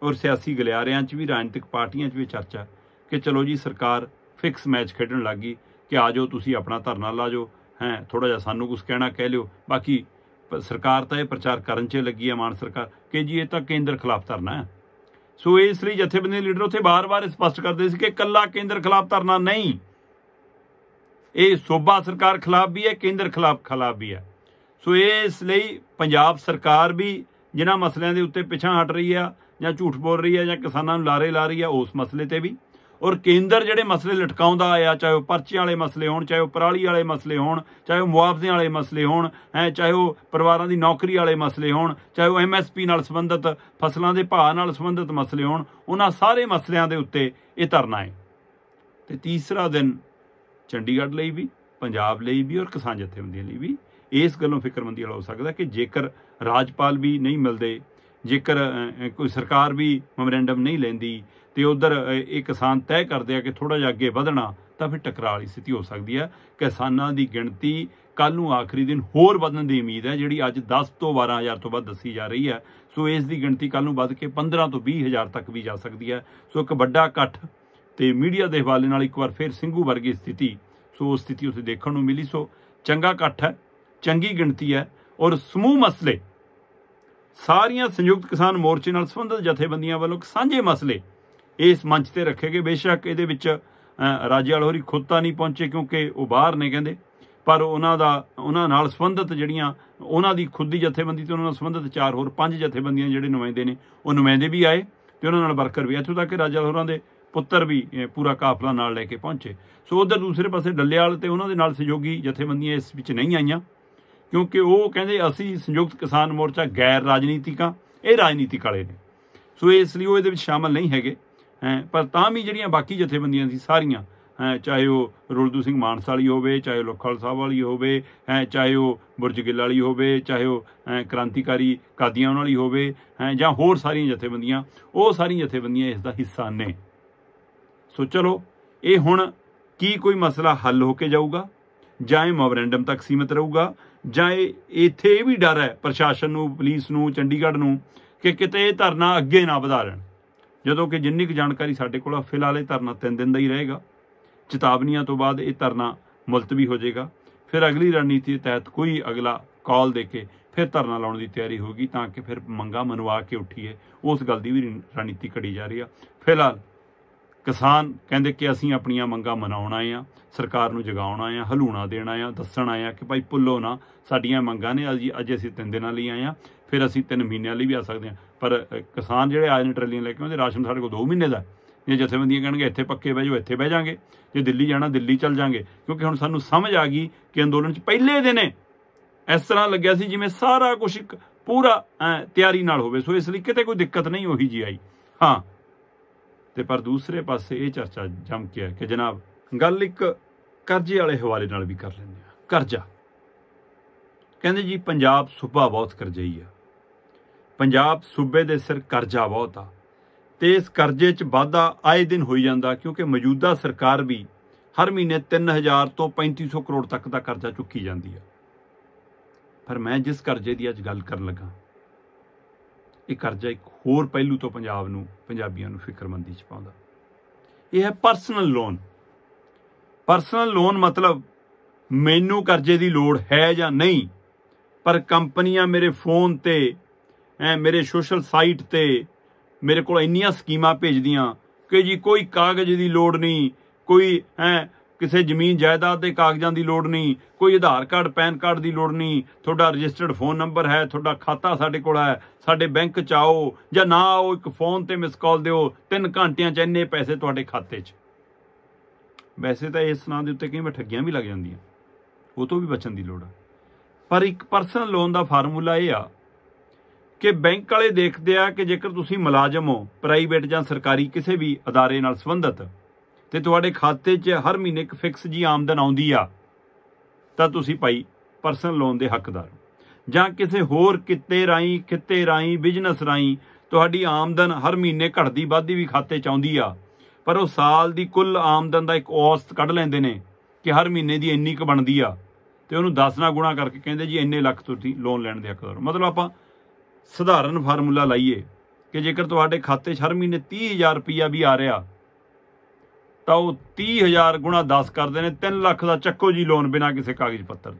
ਔਰ ਸਿਆਸੀ ਗਲਿਆਰਿਆਂ 'ਚ ਵੀ ਰਾਜਨੀਤਿਕ ਪਾਰਟੀਆਂ 'ਚ ਵੀ ਚਰਚਾ ਕਿ ਚਲੋ ਜੀ ਸਰਕਾਰ ਫਿਕਸ ਮੈਚ ਖੇਡਣ ਲੱਗ ਗਈ ਕਿ ਆ ਜਾਓ ਤੁਸੀਂ ਆਪਣਾ ਧਰਨਾ ਲਾ ਜਾਓ ਹੈ ਥੋੜਾ ਜਿਹਾ ਸਾਨੂੰ ਕੁਝ ਕਹਿਣਾ ਕਹਿ ਲਿਓ ਬਾਕੀ ਸਰਕਾਰ ਤਾਂ ਇਹ ਪ੍ਰਚਾਰ ਕਰਨ 'ਚ ਲੱਗੀ ਹੈ ਮਾਨ ਸਰਕਾਰ ਕਿ ਜੀ ਇਹ ਤਾਂ ਕੇਂਦਰ ਖਿਲਾਫ ਧਰਨਾ ਹੈ ਸੋ ਇਸ ਲਈ ਜਥੇਬੰਦੀ ਲੀਡਰ ਉੱਥੇ ਬਾਰ-ਬਾਰ ਸਪਸ਼ਟ ਕਰਦੇ ਸੀ ਕਿ ਕੱਲਾ ਕੇਂਦਰ ਖਿਲਾਫ ਧਰਨਾ ਨਹੀਂ ਇਹ ਸੂਬਾ ਸਰਕਾਰ ਖਿਲਾਫ ਵੀ ਹੈ ਕੇਂਦਰ ਖਿਲਾਫ ਖਿਲਾਫ ਵੀ ਹੈ ਸੋ ਇਸ ਲਈ ਪੰਜਾਬ ਸਰਕਾਰ ਵੀ ਜਿਨ੍ਹਾਂ ਮਸਲਿਆਂ ਦੇ ਉੱਤੇ ਪਿਛਾਂ ਹਟ ਰਹੀ ਆ ਜਾਂ ਝੂਠ ਬੋਲ ਰਹੀ ਆ ਜਾਂ ਕਿਸਾਨਾਂ ਨੂੰ ਲਾਰੇ ਲਾ ਰਹੀ ਆ ਉਸ ਮਸਲੇ ਤੇ ਵੀ ਔਰ ਕੇਂਦਰ ਜਿਹੜੇ ਮਸਲੇ ਲਟਕਾਉਂਦਾ ਆਇਆ ਚਾਹੇ ਉਹ ਪਰਚੇ ਵਾਲੇ ਮਸਲੇ ਹੋਣ ਚਾਹੇ ਉਹ ਪਰਾਲੀ ਵਾਲੇ ਮਸਲੇ ਹੋਣ ਚਾਹੇ ਉਹ ਮੁਆਵਜ਼ੇ ਵਾਲੇ ਮਸਲੇ ਹੋਣ ਹੈ ਚਾਹੇ ਉਹ ਪਰਿਵਾਰਾਂ ਦੀ ਨੌਕਰੀ ਵਾਲੇ ਮਸਲੇ ਹੋਣ ਚਾਹੇ ਉਹ ਐਮਐਸਪੀ ਨਾਲ ਸੰਬੰਧਿਤ ਫਸਲਾਂ ਦੇ ਭਾਅ ਨਾਲ ਸੰਬੰਧਿਤ ਮਸਲੇ ਹੋਣ ਉਹਨਾਂ ਸਾਰੇ ਮਸਲਿਆਂ ਦੇ ਉੱਤੇ ਇਹ ਧਰਨਾ ਹੈ ਤੇ ਤੀਸਰਾ ਦਿਨ ਚੰਡੀਗੜ੍ਹ ਲਈ ਵੀ ਪੰਜਾਬ ਲਈ ਵੀ ਔਰ ਕਿਸਾਨ ਜਥੇਬੰਦੀਆਂ ਲਈ ਵੀ ਇਸ ਗੱਲੋਂ ਫਿਕਰਮੰਦੀ ਵਾਲਾ ਹੋ ਸਕਦਾ ਕਿ ਜੇਕਰ ਰਾਜਪਾਲ ਵੀ ਨਹੀਂ ਮਿਲਦੇ ਜੇਕਰ ਕੋਈ ਸਰਕਾਰ ਵੀ ਮੈਮੋਰੈਂਡਮ ਨਹੀਂ ਲੈਂਦੀ ਤੇ ਉਧਰ ਇਹ ਕਿਸਾਨ ਤੈਅ ਕਰਦੇ ਆ ਕਿ ਥੋੜਾ ਜਿਹਾ ਅੱਗੇ ਵਧਣਾ ਤਾਂ ਫਿਰ ਟਕਰਾਅ ਵਾਲੀ ਸਥਿਤੀ ਹੋ ਸਕਦੀ ਹੈ ਕਿਸਾਨਾਂ ਦੀ ਗਿਣਤੀ ਕੱਲ ਨੂੰ ਆਖਰੀ ਦਿਨ ਹੋਰ ਵਧਣ ਦੀ ਉਮੀਦ ਹੈ ਜਿਹੜੀ ਅੱਜ 10 ਤੋਂ 12000 ਤੋਂ ਵੱਧ ਦੱਸੀ ਜਾ ਰਹੀ ਹੈ ਸੋ ਇਸ ਦੀ ਗਿਣਤੀ ਕੱਲ ਨੂੰ ਵੱਧ ਕੇ 15 ਤੋਂ 20000 ਤੱਕ ਵੀ ਜਾ ਸਕਦੀ ਹੈ ਸੋ ਇੱਕ ਵੱਡਾ ਇਕੱਠ ਤੇ ਮੀਡੀਆ ਦੇ ਹਵਾਲੇ ਨਾਲ ਇੱਕ ਵਾਰ ਫਿਰ ਸਿੰਘੂ ਵਰਗੀ ਸਥਿਤੀ ਸੋ ਉਸ ਸਥਿਤੀ ਉੱਥੇ ਦੇਖਣ ਨੂੰ ਮਿਲੀ ਸੋ ਚੰਗਾ ਇਕੱਠ ਹੈ ਚੰਗੀ ਗਿਣਤੀ ਹੈ ਔਰ ਸਮੂਹ ਮਸਲੇ ਸਾਰੀਆਂ ਸੰਯੁਕਤ ਕਿਸਾਨ ਮੋਰਚੇ ਨਾਲ ਸੰਬੰਧਿਤ ਜਥੇਬੰਦੀਆਂ ਵੱਲੋਂ ਸਾਂਝੇ ਮਸਲੇ ਇਸ ਮੰਚ ਤੇ ਰੱਖੇਗੇ ਬੇਸ਼ੱਕ ਇਹਦੇ ਵਿੱਚ ਰਾਜੇਵਾਲ ਹੋਰੀ ਖੁਦ ਤਾਂ ਨਹੀਂ ਪਹੁੰਚੇ ਕਿਉਂਕਿ ਉਹ ਬਾਹਰ ਨੇ ਕਹਿੰਦੇ ਪਰ ਉਹਨਾਂ ਦਾ ਉਹਨਾਂ ਨਾਲ ਸੰਬੰਧਿਤ ਜਿਹੜੀਆਂ ਉਹਨਾਂ ਦੀ ਖੁਦ ਦੀ ਜਥੇਬੰਦੀ ਤੇ ਉਹਨਾਂ ਨਾਲ ਸੰਬੰਧਿਤ ਚਾਰ ਹੋਰ ਪੰਜ ਜਥੇਬੰਦੀਆਂ ਜਿਹੜੇ ਨੁਮਾਇੰਦੇ ਨੇ ਉਹ ਨੁਮਾਇੰਦੇ ਵੀ ਆਏ ਤੇ ਉਹਨਾਂ ਨਾਲ ਵਰਕਰ ਵੀ ਇੱਥੋਂ ਤੱਕ ਕਿ ਰਾਜੇਵਾਲ ਹੋਰਾਂ ਦੇ ਪੁੱਤਰ ਵੀ ਪੂਰਾ ਕਾਫਲਾ ਨਾਲ ਲੈ ਕੇ ਪਹੁੰਚੇ ਸੋ ਉਧਰ ਦੂਸਰੇ ਪਾਸੇ ਡੱਲੇਵਾਲ ਤੇ ਉਹਨਾਂ ਦੇ ਨਾਲ ਸਹਿਯੋਗੀ ਜਥੇਬੰਦੀਆਂ ਇਸ ਵਿੱਚ ਨਹੀਂ ਆਈਆਂ ਕਿਉਂਕਿ ਉਹ ਕਹਿੰਦੇ ਅਸੀਂ ਸੰਯੁਕਤ ਕਿਸਾਨ ਮੋਰਚਾ ਗੈਰ ਰਾਜਨੀਤਿਕਾਂ ਇਹ ਰਾਜਨੀਤਿਕ ਵਾਲੇ ਨੇ ਸੋ ਇਸ ਲਈ ਉਹ ਇਹਦੇ ਵਿੱਚ ਸ਼ਾਮਲ ਨਹੀਂ ਹੈਗੇ ਹੈ ਪਰ ਤਾਂ ਵੀ ਜਿਹੜੀਆਂ ਬਾਕੀ ਜਥੇਬੰਦੀਆਂ ਸੀ ਸਾਰੀਆਂ ਚਾਹੇ ਉਹ ਰੁਲਦੂ ਸਿੰਘ ਮਾਨਸ ਵਾਲੀ ਹੋਵੇ ਚਾਹੇ ਲੋਖਲ ਸਾਹਿਬ ਵਾਲੀ ਹੋਵੇ ਚਾਹੇ ਉਹ ਬੁਰਜਗਿੱਲ ਵਾਲੀ ਹੋਵੇ ਚਾਹੇ ਉਹ ਕ੍ਰਾਂਤੀਕਾਰੀ ਕਾਦੀਆਂ ਵਾਲੀ ਹੋਵੇ ਜਾਂ ਹੋਰ ਸਾਰੀਆਂ ਜਥੇਬੰਦੀਆਂ ਉਹ ਸਾਰੀਆਂ ਜਥੇਬੰਦੀਆਂ ਇਸ ਦਾ ਹਿੱਸਾ ਨੇ ਸੋ ਚਲੋ ਇਹ ਹੁਣ ਕੀ ਕੋਈ ਮਸਲਾ ਹੱਲ ਹੋ ਕੇ ਜਾਊਗਾ ਜਾਂ ਇਹ ਮੈਮੋਰੈਂਡਮ ਤੱਕ ਸੀਮਤ ਰਹੂਗਾ ਜਾਂ ਇਹ ਇੱਥੇ ਇਹ ਵੀ ਡਰ ਹੈ ਪ੍ਰਸ਼ਾਸਨ ਨੂੰ ਪੁਲਿਸ ਨੂੰ ਚੰਡੀਗੜ੍ਹ ਨੂੰ ਕਿ ਕਿਤੇ ਇਹ ਧਰਨਾ ਅੱਗੇ ਨਾ ਵਧਾ ਲੈਣ ਜਦੋਂ ਕਿ ਜਿੰਨੀ ਕੁ ਜਾਣਕਾਰੀ ਸਾਡੇ ਕੋਲ ਆ ਫਿਲਹਾਲ ਇਹ ਧਰਨਾ 3 ਦਿਨ ਦਾ ਹੀ ਰਹੇਗਾ ਚੇਤਾਵਨੀਆਂ ਤੋਂ ਬਾਅਦ ਇਹ ਧਰਨਾ ਮੁਲਤਵੀ ਹੋ ਜਾਏਗਾ ਫਿਰ ਅਗਲੀ ਰਣਨੀਤੀ ਦੇ ਤਹਿਤ ਕੋਈ ਅਗਲਾ ਕਾਲ ਦੇ ਕੇ ਫਿਰ ਧਰਨਾ ਲਾਉਣ ਦੀ ਤਿਆਰੀ ਹੋਗੀ ਤਾਂ ਕਿ ਫਿਰ ਮੰਗਾ ਮਨਵਾ ਕੇ ਉੱਠੀਏ ਉਸ ਗੱਲ ਦੀ ਵੀ ਰਣਨੀਤੀ ਘੜੀ ਜਾ ਰਹੀ ਆ ਫਿਲਹਾਲ ਕਿਸਾਨ ਕਹਿੰਦੇ ਕਿ ਅਸੀਂ ਆਪਣੀਆਂ ਮੰਗਾਂ ਮਨਾਉਣਾ ਆ ਸਰਕਾਰ ਨੂੰ ਜਗਾਉਣਾ ਆ ਹਲੂਣਾ ਦੇਣਾ ਆ ਦੱਸਣਾ ਆ ਕਿ ਭਾਈ ਭੁੱਲੋ ਨਾ ਸਾਡੀਆਂ ਮੰਗਾਂ ਨੇ ਅੱਜ ਅਸੀਂ ਤਿੰਨ ਦਿਨਾਂ ਲਈ ਆਏ ਆ ਫਿਰ ਅਸੀਂ 3 ਮਹੀਨਿਆਂ ਲਈ ਵੀ ਆ ਸਕਦੇ ਹਾਂ ਪਰ ਕਿਸਾਨ ਜਿਹੜੇ ਆਏ ਨੇ ਟਰੇਲੀਆਂ ਲੈ ਕੇ ਉਹਦੇ ਰਾਸ਼ਨ ਸਾਡੇ ਕੋਲ 2 ਮਹੀਨੇ ਦਾ ਜੇ ਜਥੇਬੰਦੀਆਂ ਕਹਣਗੇ ਇੱਥੇ ਪੱਕੇ ਬਹਿ ਜਾਓ ਇੱਥੇ ਬਹਿ ਜਾਾਂਗੇ ਜੇ ਦਿੱਲੀ ਜਾਣਾ ਦਿੱਲੀ ਚੱਲ ਜਾਾਂਗੇ ਕਿਉਂਕਿ ਹੁਣ ਸਾਨੂੰ ਸਮਝ ਆ ਗਈ ਕਿ ਅੰਦੋਲਨ 'ਚ ਪਹਿਲੇ ਦਿਨ ਇਸ ਤਰ੍ਹਾਂ ਲੱਗਿਆ ਸੀ ਜਿਵੇਂ ਸਾਰਾ ਕੁਝ ਇੱਕ ਪੂਰਾ ਤਿਆਰੀ ਨਾਲ ਹੋਵੇ ਸੋ ਇਸ ਲਈ ਕਿਤੇ ਕੋਈ ਦਿੱਕਤ ਨਹੀਂ ਉਹੀ ਜੀ ਆਈ ਹਾਂ ਤੇ ਪਰ ਦੂਸਰੇ ਪਾਸੇ ਇਹ ਚਰਚਾ ਜੰਮ ਕੇ ਆ ਕਿ ਜਨਾਬ ਗੱਲ ਇੱਕ ਕਰਜ਼ੇ ਵਾਲੇ ਹਵਾਲੇ ਨਾਲ ਵੀ ਕਰ ਲੈਂਦੇ ਆ ਕਰਜ਼ਾ ਕਹਿੰਦੇ ਜੀ ਪੰਜਾਬ ਸੁਭਾ ਬਹੁਤ ਕਰਜ਼ਈ ਆ ਪੰਜਾਬ ਸੂਬੇ ਦੇ ਸਿਰ ਕਰਜ਼ਾ ਬਹੁਤ ਆ ਤੇ ਇਸ ਕਰਜ਼ੇ 'ਚ ਵਾਧਾ ਆਏ ਦਿਨ ਹੋਈ ਜਾਂਦਾ ਕਿਉਂਕਿ ਮੌਜੂਦਾ ਸਰਕਾਰ ਵੀ ਹਰ ਮਹੀਨੇ 3000 ਤੋਂ 3500 ਕਰੋੜ ਤੱਕ ਦਾ ਕਰਜ਼ਾ ਚੁੱਕੀ ਜਾਂਦੀ ਆ ਪਰ ਮੈਂ ਜਿਸ ਕਰਜ਼ੇ ਦੀ ਅੱਜ ਗੱਲ ਕਰਨ ਲੱਗਾ ਇਹ ਕਰਜ਼ਾ ਇੱਕ ਹੋਰ ਪਹਿਲੂ ਤੋਂ ਪੰਜਾਬ ਨੂੰ ਪੰਜਾਬੀਆਂ ਨੂੰ ਫਿਕਰਮੰਦੀ 'ਚ ਪਾਉਂਦਾ ਇਹ ਹੈ ਪਰਸਨਲ ਲੋਨ ਪਰਸਨਲ ਲੋਨ ਮਤਲਬ ਮੈਨੂੰ ਕਰਜ਼ੇ ਦੀ ਲੋੜ ਹੈ ਜਾਂ ਨਹੀਂ ਪਰ ਕੰਪਨੀਆਂ ਮੇਰੇ ਫੋਨ ਤੇ ਮੇਰੇ ਸੋਸ਼ਲ ਸਾਈਟ ਤੇ ਮੇਰੇ ਕੋਲ ਇੰਨੀਆਂ ਸਕੀਮਾਂ ਭੇਜਦੀਆਂ ਕਿ ਜੀ ਕੋਈ ਕਾਗਜ਼ ਦੀ ਲੋੜ ਨਹੀਂ ਕੋਈ ਐ ਕਿਸੇ ਜ਼ਮੀਨ ਜਾਇਦਾਦ ਦੇ ਕਾਗਜ਼ਾਂ ਦੀ ਲੋੜ ਨਹੀਂ ਕੋਈ ਆਧਾਰ ਕਾਰਡ ਪੈਨ ਕਾਰਡ ਦੀ ਲੋੜ ਨਹੀਂ ਤੁਹਾਡਾ ਰਜਿਸਟਰਡ ਫੋਨ ਨੰਬਰ ਹੈ ਤੁਹਾਡਾ ਖਾਤਾ ਸਾਡੇ ਕੋਲ ਹੈ ਸਾਡੇ ਬੈਂਕ ਚ ਆਓ ਜਾਂ ਨਾ ਆਓ ਇੱਕ ਫੋਨ ਤੇ ਮਿਸ ਕਾਲ ਦਿਓ 3 ਘੰਟਿਆਂ ਚ ਇੰਨੇ ਪੈਸੇ ਤੁਹਾਡੇ ਖਾਤੇ 'ਚ ਵੈਸੇ ਤਾਂ ਇਸ ਨਾਂ ਦੇ ਉੱਤੇ ਕਈ ਵਾਰ ਠੱਗੀਆਂ ਵੀ ਲੱਗ ਜਾਂਦੀਆਂ ਉਹ ਤੋਂ ਵੀ ਬਚਣ ਦੀ ਲੋੜ ਹੈ ਪਰ ਇੱਕ ਪਰਸਨਲ ਲੋਨ ਦਾ ਫਾਰਮੂਲਾ ਇਹ ਆ ਕਿ ਬੈਂਕ ਵਾਲੇ ਦੇਖਦੇ ਆ ਕਿ ਜੇਕਰ ਤੁਸੀਂ ਮੁਲਾਜ਼ਮ ਹੋ ਪ੍ਰਾਈਵੇਟ ਜਾਂ ਸਰਕਾਰੀ ਕਿਸੇ ਵੀ ਅਦਾਰੇ ਨਾਲ ਸੰਬੰਧਤ ਤੇ ਤੁਹਾਡੇ ਖਾਤੇ 'ਚ ਹਰ ਮਹੀਨੇ ਇੱਕ ਫਿਕਸ ਜੀ ਆਮਦਨ ਆਉਂਦੀ ਆ ਤਾਂ ਤੁਸੀਂ ਭਾਈ ਪਰਸਨਲ ਲੋਨ ਦੇ ਹੱਕਦਾਰ ਜਾਂ ਕਿਸੇ ਹੋਰ ਕਿਤੇ ਰਾਈ ਕਿਤੇ ਰਾਈ ਬਿਜ਼ਨਸ ਰਾਈ ਤੁਹਾਡੀ ਆਮਦਨ ਹਰ ਮਹੀਨੇ ਘਟਦੀ ਵੱਧਦੀ ਵੀ ਖਾਤੇ 'ਚ ਆਉਂਦੀ ਆ ਪਰ ਉਹ ਸਾਲ ਦੀ ਕੁੱਲ ਆਮਦਨ ਦਾ ਇੱਕ ਔਸਤ ਕੱਢ ਲੈਂਦੇ ਨੇ ਕਿ ਹਰ ਮਹੀਨੇ ਦੀ ਇੰਨੀ ਕੁ ਬਣਦੀ ਆ ਤੇ ਉਹਨੂੰ 10 ਨਾਲ ਗੁਣਾ ਕਰਕੇ ਕਹਿੰਦੇ ਜੀ ਇੰਨੇ ਲੱਖ ਤੁਸੀਂ ਲੋਨ ਲੈਣ ਦੇ ਹੱਕਦਾਰ ਮਤਲਬ ਆਪਾਂ ਸਧਾਰਨ ਫਾਰਮੂਲਾ ਲਾਈਏ ਕਿ ਜੇਕਰ ਤੁਹਾਡੇ ਖਾਤੇ 'ਚ ਹਰ ਮਹੀਨੇ 30000 ਰੁਪਇਆ ਵੀ ਆ ਰਿਹਾ ਤਾਂ ਉਹ 30000 ਗੁਣਾ 10 ਕਰਦੇ ਨੇ 3 ਲੱਖ ਦਾ ਚੱਕੋ ਜੀ ਲੋਨ ਬਿਨਾ ਕਿਸੇ ਕਾਗਜ਼ ਪੱਤਰ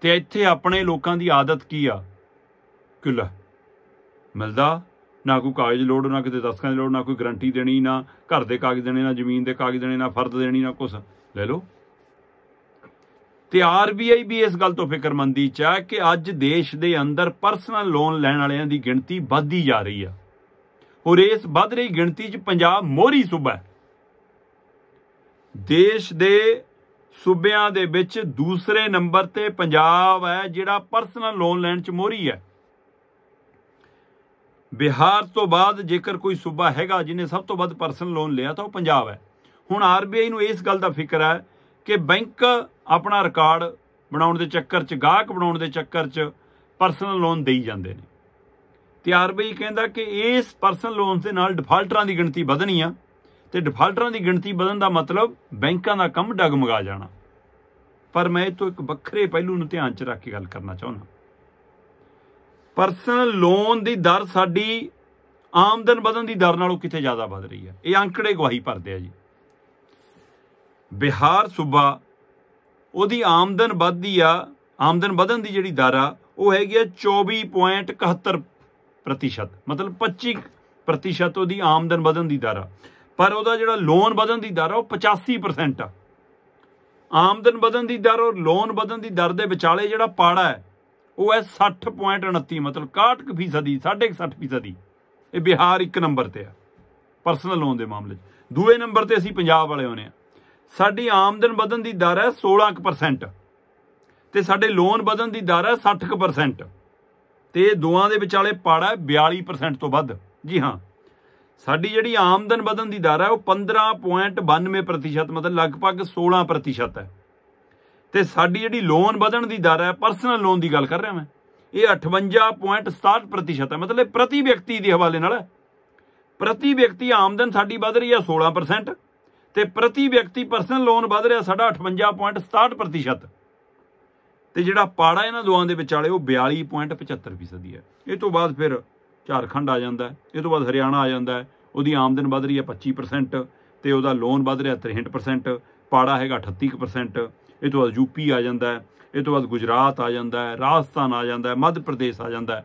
ਤੇ ਇੱਥੇ ਆਪਣੇ ਲੋਕਾਂ ਦੀ ਆਦਤ ਕੀ ਆ ਕਿਲਾ ਮਿਲਦਾ ਨਾ ਕੋਈ ਕਾਗਜ਼ ਲੋੜ ਨਾ ਕਿਤੇ ਦਸਤਾਂ ਦੀ ਲੋੜ ਨਾ ਕੋਈ ਗਰੰਟੀ ਦੇਣੀ ਨਾ ਘਰ ਦੇ ਕਾਗਜ਼ ਦੇਣੇ ਨਾ ਜ਼ਮੀਨ ਦੇ ਕਾਗਜ਼ ਦੇਣੇ ਨਾ ਫਰਦ ਦੇਣੀ ਨਾ ਕੁਛ ਲੈ ਲਓ ਤੇ ਆਰਬੀਆਈ ਵੀ ਇਸ ਗੱਲ ਤੋਂ ਫਿਕਰਮੰਦੀ ਚ ਕਿ ਅੱਜ ਦੇਸ਼ ਦੇ ਅੰਦਰ ਪਰਸਨਲ ਲੋਨ ਲੈਣ ਵਾਲਿਆਂ ਦੀ ਗਿਣਤੀ ਵੱਧਦੀ ਜਾ ਰਹੀ ਆ ਔਰ ਇਸ ਵੱਧ ਰਹੀ ਗਿਣਤੀ ਚ ਪੰਜਾਬ ਮੋਰੀ ਸੂਬਾ ਦੇਸ਼ ਦੇ ਸੂਬਿਆਂ ਦੇ ਵਿੱਚ ਦੂਸਰੇ ਨੰਬਰ ਤੇ ਪੰਜਾਬ ਹੈ ਜਿਹੜਾ ਪਰਸਨਲ ਲੋਨ ਲੈਣ ਚ ਮੋਰੀ ਹੈ ਬਿਹਾਰ ਤੋਂ ਬਾਅਦ ਜੇਕਰ ਕੋਈ ਸੂਬਾ ਹੈਗਾ ਜਿਹਨੇ ਸਭ ਤੋਂ ਵੱਧ ਪਰਸਨਲ ਲੋਨ ਲਿਆ ਤਾਂ ਉਹ ਪੰਜਾਬ ਹੈ ਹੁਣ ਆਰਬੀਆਈ ਨੂੰ ਇਸ ਗੱਲ ਦਾ ਫਿਕਰ ਹੈ ਕਿ ਬੈਂਕ ਆਪਣਾ ਰਿਕਾਰਡ ਬਣਾਉਣ ਦੇ ਚੱਕਰ 'ਚ ਗਾਹਕ ਬਣਾਉਣ ਦੇ ਚੱਕਰ 'ਚ ਪਰਸਨਲ ਲੋਨ ਦੇਈ ਜਾਂਦੇ ਨੇ ਤੇ ਆਰਬੀਆਈ ਕਹਿੰਦਾ ਕਿ ਇਸ ਪਰਸਨਲ ਲੋਨਸ ਦੇ ਨਾਲ ਡਿਫਾਲਟਰਾਂ ਦੀ ਗਿਣਤੀ ਵਧਣੀ ਆ ਤੇ ਡਿਫਾਲਟਰਾਂ ਦੀ ਗਿਣਤੀ ਵਧਣ ਦਾ ਮਤਲਬ ਬੈਂਕਾਂ ਦਾ ਕੰਮ ਡਗਮਗਾ ਜਾਣਾ ਪਰ ਮੈਂ ਇਹ ਤੋਂ ਇੱਕ ਵੱਖਰੇ ਪਹਿਲੂ ਨੂੰ ਧਿਆਨ 'ਚ ਰੱਖ ਕੇ ਗੱਲ ਕਰਨਾ ਚਾਹੁੰਦਾ ਪਰਸਨਲ ਲੋਨ ਦੀ ਦਰ ਸਾਡੀ ਆਮਦਨ ਵਧਣ ਦੀ ਦਰ ਨਾਲੋਂ ਕਿਤੇ ਜ਼ਿਆਦਾ ਵਧ ਰਹੀ ਹੈ ਇਹ ਅੰਕੜੇ ਗਵਾਹੀ ਭਰਦੇ ਆ ਜੀ ਬਿਹਾਰ ਸੂਬਾ ਉਹਦੀ ਆਮਦਨ ਵਧਦੀ ਆ ਆਮਦਨ ਵਧਣ ਦੀ ਜਿਹੜੀ ਦਰ ਆ ਉਹ ਹੈਗੀ ਆ 24.71% ਮਤਲਬ 25% ਉਹਦੀ ਆਮਦਨ ਵਧਣ ਦੀ ਦਰ ਆ ਪਰ ਉਹਦਾ ਜਿਹੜਾ ਲੋਨ ਵਧਣ ਦੀ ਦਰ ਆ ਉਹ 85% ਆ ਆਮਦਨ ਵਧਣ ਦੀ ਦਰ ਔਰ ਲੋਨ ਵਧਣ ਦੀ ਦਰ ਦੇ ਵਿਚਾਲੇ ਜਿਹੜਾ ਪਾੜਾ ਹੈ ਉਹ ਹੈ 60.29 ਮਤਲਬ 61% ਦੀ 61.5% ਦੀ ਇਹ ਬਿਹਾਰ ਇੱਕ ਨੰਬਰ ਤੇ ਆ ਪਰਸਨਲ ਲੋਨ ਦੇ ਮਾਮਲੇ 'ਚ ਦੂਏ ਨੰਬਰ ਤੇ ਅਸੀਂ ਪੰਜਾਬ ਵਾਲੇ ਹੋਨੇ ਆ ਸਾਡੀ ਆਮਦਨ ਵਧਣ ਦੀ ਦਰ ਹੈ 16% ਤੇ ਸਾਡੇ ਲੋਨ ਵਧਣ ਦੀ ਦਰ ਹੈ 60% ਤੇ ਦੋਵਾਂ ਦੇ ਵਿਚਾਲੇ ਪਾੜਾ 42% ਤੋਂ ਵੱਧ ਜੀ ਹਾਂ ਸਾਡੀ ਜਿਹੜੀ ਆਮਦਨ ਵਧਣ ਦੀ ਦਰ ਹੈ ਉਹ 15.92% ਮਤਲਬ ਲਗਭਗ 16% ਹੈ ਤੇ ਸਾਡੀ ਜਿਹੜੀ ਲੋਨ ਵਧਣ ਦੀ ਦਰ ਹੈ ਪਰਸਨਲ ਲੋਨ ਦੀ ਗੱਲ ਕਰ ਰਿਹਾ ਮੈਂ ਇਹ 58.67% ਹੈ ਮਤਲਬ ਪ੍ਰਤੀ ਵਿਅਕਤੀ ਦੇ ਹਵਾਲੇ ਨਾਲ ਪ੍ਰਤੀ ਵਿਅਕਤੀ ਆਮਦਨ ਸਾਡੀ ਵਧ ਰਹੀ ਹੈ 16% ਤੇ ਪ੍ਰਤੀ ਵਿਅਕਤੀ ਪਰਸਨਲ ਲੋਨ ਵਧ ਰਿਹਾ ਸਾਡਾ 58.67% ਤੇ ਜਿਹੜਾ ਪਾੜਾ ਇਹਨਾਂ ਦੋਆਂ ਦੇ ਵਿਚਾਲੇ ਉਹ 42.75% ਦੀ ਹੈ ਇਹ ਤੋਂ ਬਾਅਦ ਫਿਰ ਝਾਰਖੰਡ ਆ ਜਾਂਦਾ ਇਹ ਤੋਂ ਬਾਅਦ ਹਰਿਆਣਾ ਆ ਜਾਂਦਾ ਉਹਦੀ ਆਮਦਨ ਵਧ ਰਹੀ ਹੈ 25% ਤੇ ਉਹਦਾ ਲੋਨ ਵਧ ਰਿਹਾ 63% ਪਾੜਾ ਹੈਗਾ 38% ਇਹ ਤੋਂ ਬਾਅਦ ਯੂਪੀ ਆ ਜਾਂਦਾ ਹੈ ਇਹ ਤੋਂ ਬਾਅਦ ਗੁਜਰਾਤ ਆ ਜਾਂਦਾ ਹੈ ਰਾਜਸਥਾਨ ਆ ਜਾਂਦਾ ਹੈ ਮੱਧ ਪ੍ਰਦੇਸ਼ ਆ ਜਾਂਦਾ ਹੈ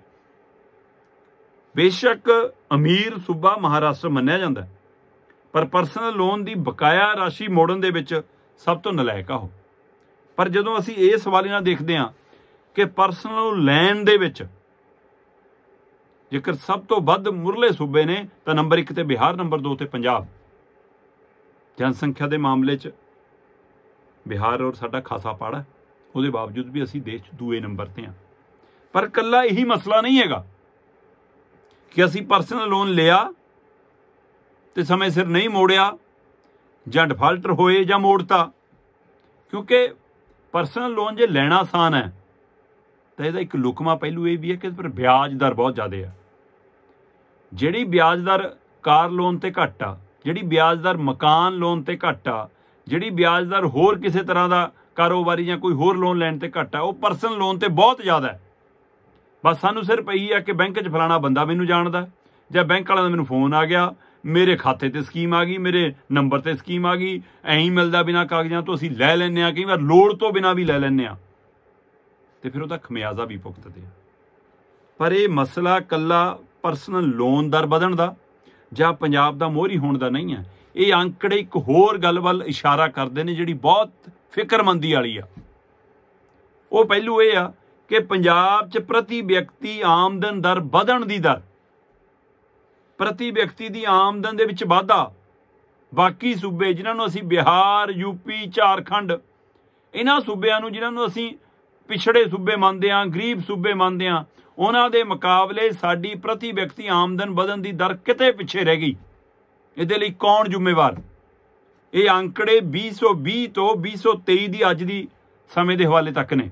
ਬੇਸ਼ੱਕ ਅਮੀਰ ਸੂਬਾ ਮਹਾਰਾਸ਼ਟਰ ਮੰਨਿਆ ਜਾਂਦਾ ਹੈ ਪਰ ਪਰਸਨਲ ਲੋਨ ਦੀ ਬਕਾਇਆ ਰਾਸ਼ੀ ਮੋੜਨ ਦੇ ਵਿੱਚ ਸਭ ਤੋਂ ਨਲਾਇਕ ਆ ਉਹ ਪਰ ਜਦੋਂ ਅਸੀਂ ਇਹ ਸਵਾਲ ਇਹਨਾਂ ਦੇਖਦੇ ਹਾਂ ਕਿ ਪਰਸਨਲ ਲੈਣ ਦੇ ਵਿੱਚ ਜੇਕਰ ਸਭ ਤੋਂ ਵੱਧ ਮੁਰਲੇ ਸੂਬੇ ਨੇ ਤਾਂ ਨੰਬਰ 1 ਤੇ ਬਿਹਾਰ ਨੰਬਰ 2 ਤੇ ਪੰਜਾਬ ਜਨਸੰਖਿਆ ਦੇ ਮਾਮਲੇ 'ਚ ਬਿਹਾਰ ਔਰ ਸਾਡਾ ਖਾਸਾ ਪਾੜਾ ਉਹਦੇ ਬਾਵਜੂਦ ਵੀ ਅਸੀਂ ਦੇਸ਼ 'ਚ ਦੂਏ ਨੰਬਰ ਤੇ ਆ ਪਰ ਕੱਲਾ ਇਹੀ ਮਸਲਾ ਨਹੀਂ ਹੈਗਾ ਕਿ ਅਸੀਂ ਪਰਸਨਲ ਲੋਨ ਲਿਆ ਤੇ ਸਮੇਂ ਸਿਰ ਨਹੀਂ ਮੋੜਿਆ ਜਾਂ ਡਿਫਾਲਟਰ ਹੋਏ ਜਾਂ ਮੋੜਤਾ ਕਿਉਂਕਿ ਪਰਸਨਲ ਲੋਨ ਜੇ ਲੈਣਾ ਆਸਾਨ ਹੈ ਤਾਂ ਇਹਦਾ ਇੱਕ ਲੁਕਮਾ ਪਹਿਲੂ ਇਹ ਵੀ ਹੈ ਕਿ ਪਰ ਵਿਆਜ ਦਰ ਬਹੁਤ ਜ਼ਿਆਦਾ ਹੈ ਜਿਹੜੀ ਵਿਆਜ ਦਰ ਕਾਰ ਲੋਨ ਤੇ ਘੱਟ ਆ ਜਿਹੜੀ ਵਿਆਜ ਦਰ ਮਕਾਨ ਲੋਨ ਤੇ ਘੱਟ ਆ ਜਿਹੜੀ ਵਿਆਜ ਦਰ ਹੋਰ ਕਿਸੇ ਤਰ੍ਹਾਂ ਦਾ ਕਾਰੋਬਾਰੀ ਜਾਂ ਕੋਈ ਹੋਰ ਲੋਨ ਲੈਣ ਤੇ ਘੱਟ ਆ ਉਹ ਪਰਸਨਲ ਲੋਨ ਤੇ ਬਹੁਤ ਜ਼ਿਆਦਾ ਹੈ ਬਸ ਸਾਨੂੰ ਸਿਰਫ ਪਈ ਆ ਕਿ ਬੈਂਕ 'ਚ ਫਲਾਣਾ ਬੰਦਾ ਮੈਨੂੰ ਜਾਣਦਾ ਜਾਂ ਬੈਂਕ ਵਾਲਿਆਂ ਦਾ ਮੈਨੂੰ ਫੋਨ ਆ ਗਿਆ ਮੇਰੇ ਖਾਤੇ ਤੇ ਸਕੀਮ ਆ ਗਈ ਮੇਰੇ ਨੰਬਰ ਤੇ ਸਕੀਮ ਆ ਗਈ ਐਂ ਮਿਲਦਾ ਬਿਨਾ ਕਾਗਜ਼ਾਂ ਤੋਂ ਅਸੀਂ ਲੈ ਲੈਨੇ ਆ ਕਈ ਵਾਰ ਲੋੜ ਤੋਂ ਬਿਨਾ ਵੀ ਲੈ ਲੈਨੇ ਆ ਤੇ ਫਿਰ ਉਹਦਾ ਖਮਿਆਜ਼ਾ ਵੀ ਭੁਗਤਦੇ ਆ ਪਰ ਇਹ ਮਸਲਾ ਕੱਲਾ ਪਰਸਨਲ ਲੋਨ ਦਰ ਵਧਣ ਦਾ ਜਾਂ ਪੰਜਾਬ ਦਾ ਮੋਹਰੀ ਹੋਣ ਦਾ ਨਹੀਂ ਹੈ ਇਹ ਅੰਕੜੇ ਇੱਕ ਹੋਰ ਗੱਲ ਵੱਲ ਇਸ਼ਾਰਾ ਕਰਦੇ ਨੇ ਜਿਹੜੀ ਬਹੁਤ ਫਿਕਰਮੰਦੀ ਵਾਲੀ ਆ ਉਹ ਪਹਿਲੂ ਇਹ ਆ ਕਿ ਪੰਜਾਬ 'ਚ ਪ੍ਰਤੀ ਵਿਅਕਤੀ ਆਮਦਨ ਦਰ ਵਧਣ ਦੀ ਦਰ ਪ੍ਰਤੀ ਵਿਅਕਤੀ ਦੀ ਆਮਦਨ ਦੇ ਵਿੱਚ ਵਾਧਾ ਬਾਕੀ ਸੂਬੇ ਜਿਨ੍ਹਾਂ ਨੂੰ ਅਸੀਂ ਬਿਹਾਰ ਯੂਪੀ ਝਾਰਖੰਡ ਇਹਨਾਂ ਸੂਬਿਆਂ ਨੂੰ ਜਿਨ੍ਹਾਂ ਨੂੰ ਅਸੀਂ ਪਿਛੜੇ ਸੂਬੇ ਮੰਨਦੇ ਆਂ ਗਰੀਬ ਸੂਬੇ ਮੰਨਦੇ ਆਂ ਉਹਨਾਂ ਦੇ ਮੁਕਾਬਲੇ ਸਾਡੀ ਪ੍ਰਤੀ ਵਿਅਕਤੀ ਆਮਦਨ ਵਧਣ ਦੀ ਦਰ ਕਿਤੇ ਪਿੱਛੇ ਰਹਿ ਗਈ ਇਹਦੇ ਲਈ ਕੌਣ ਜ਼ਿੰਮੇਵਾਰ ਇਹ ਅੰਕੜੇ 2020 ਤੋਂ 2023 ਦੀ ਅੱਜ ਦੀ ਸਮੇਂ ਦੇ ਹਵਾਲੇ ਤੱਕ ਨੇ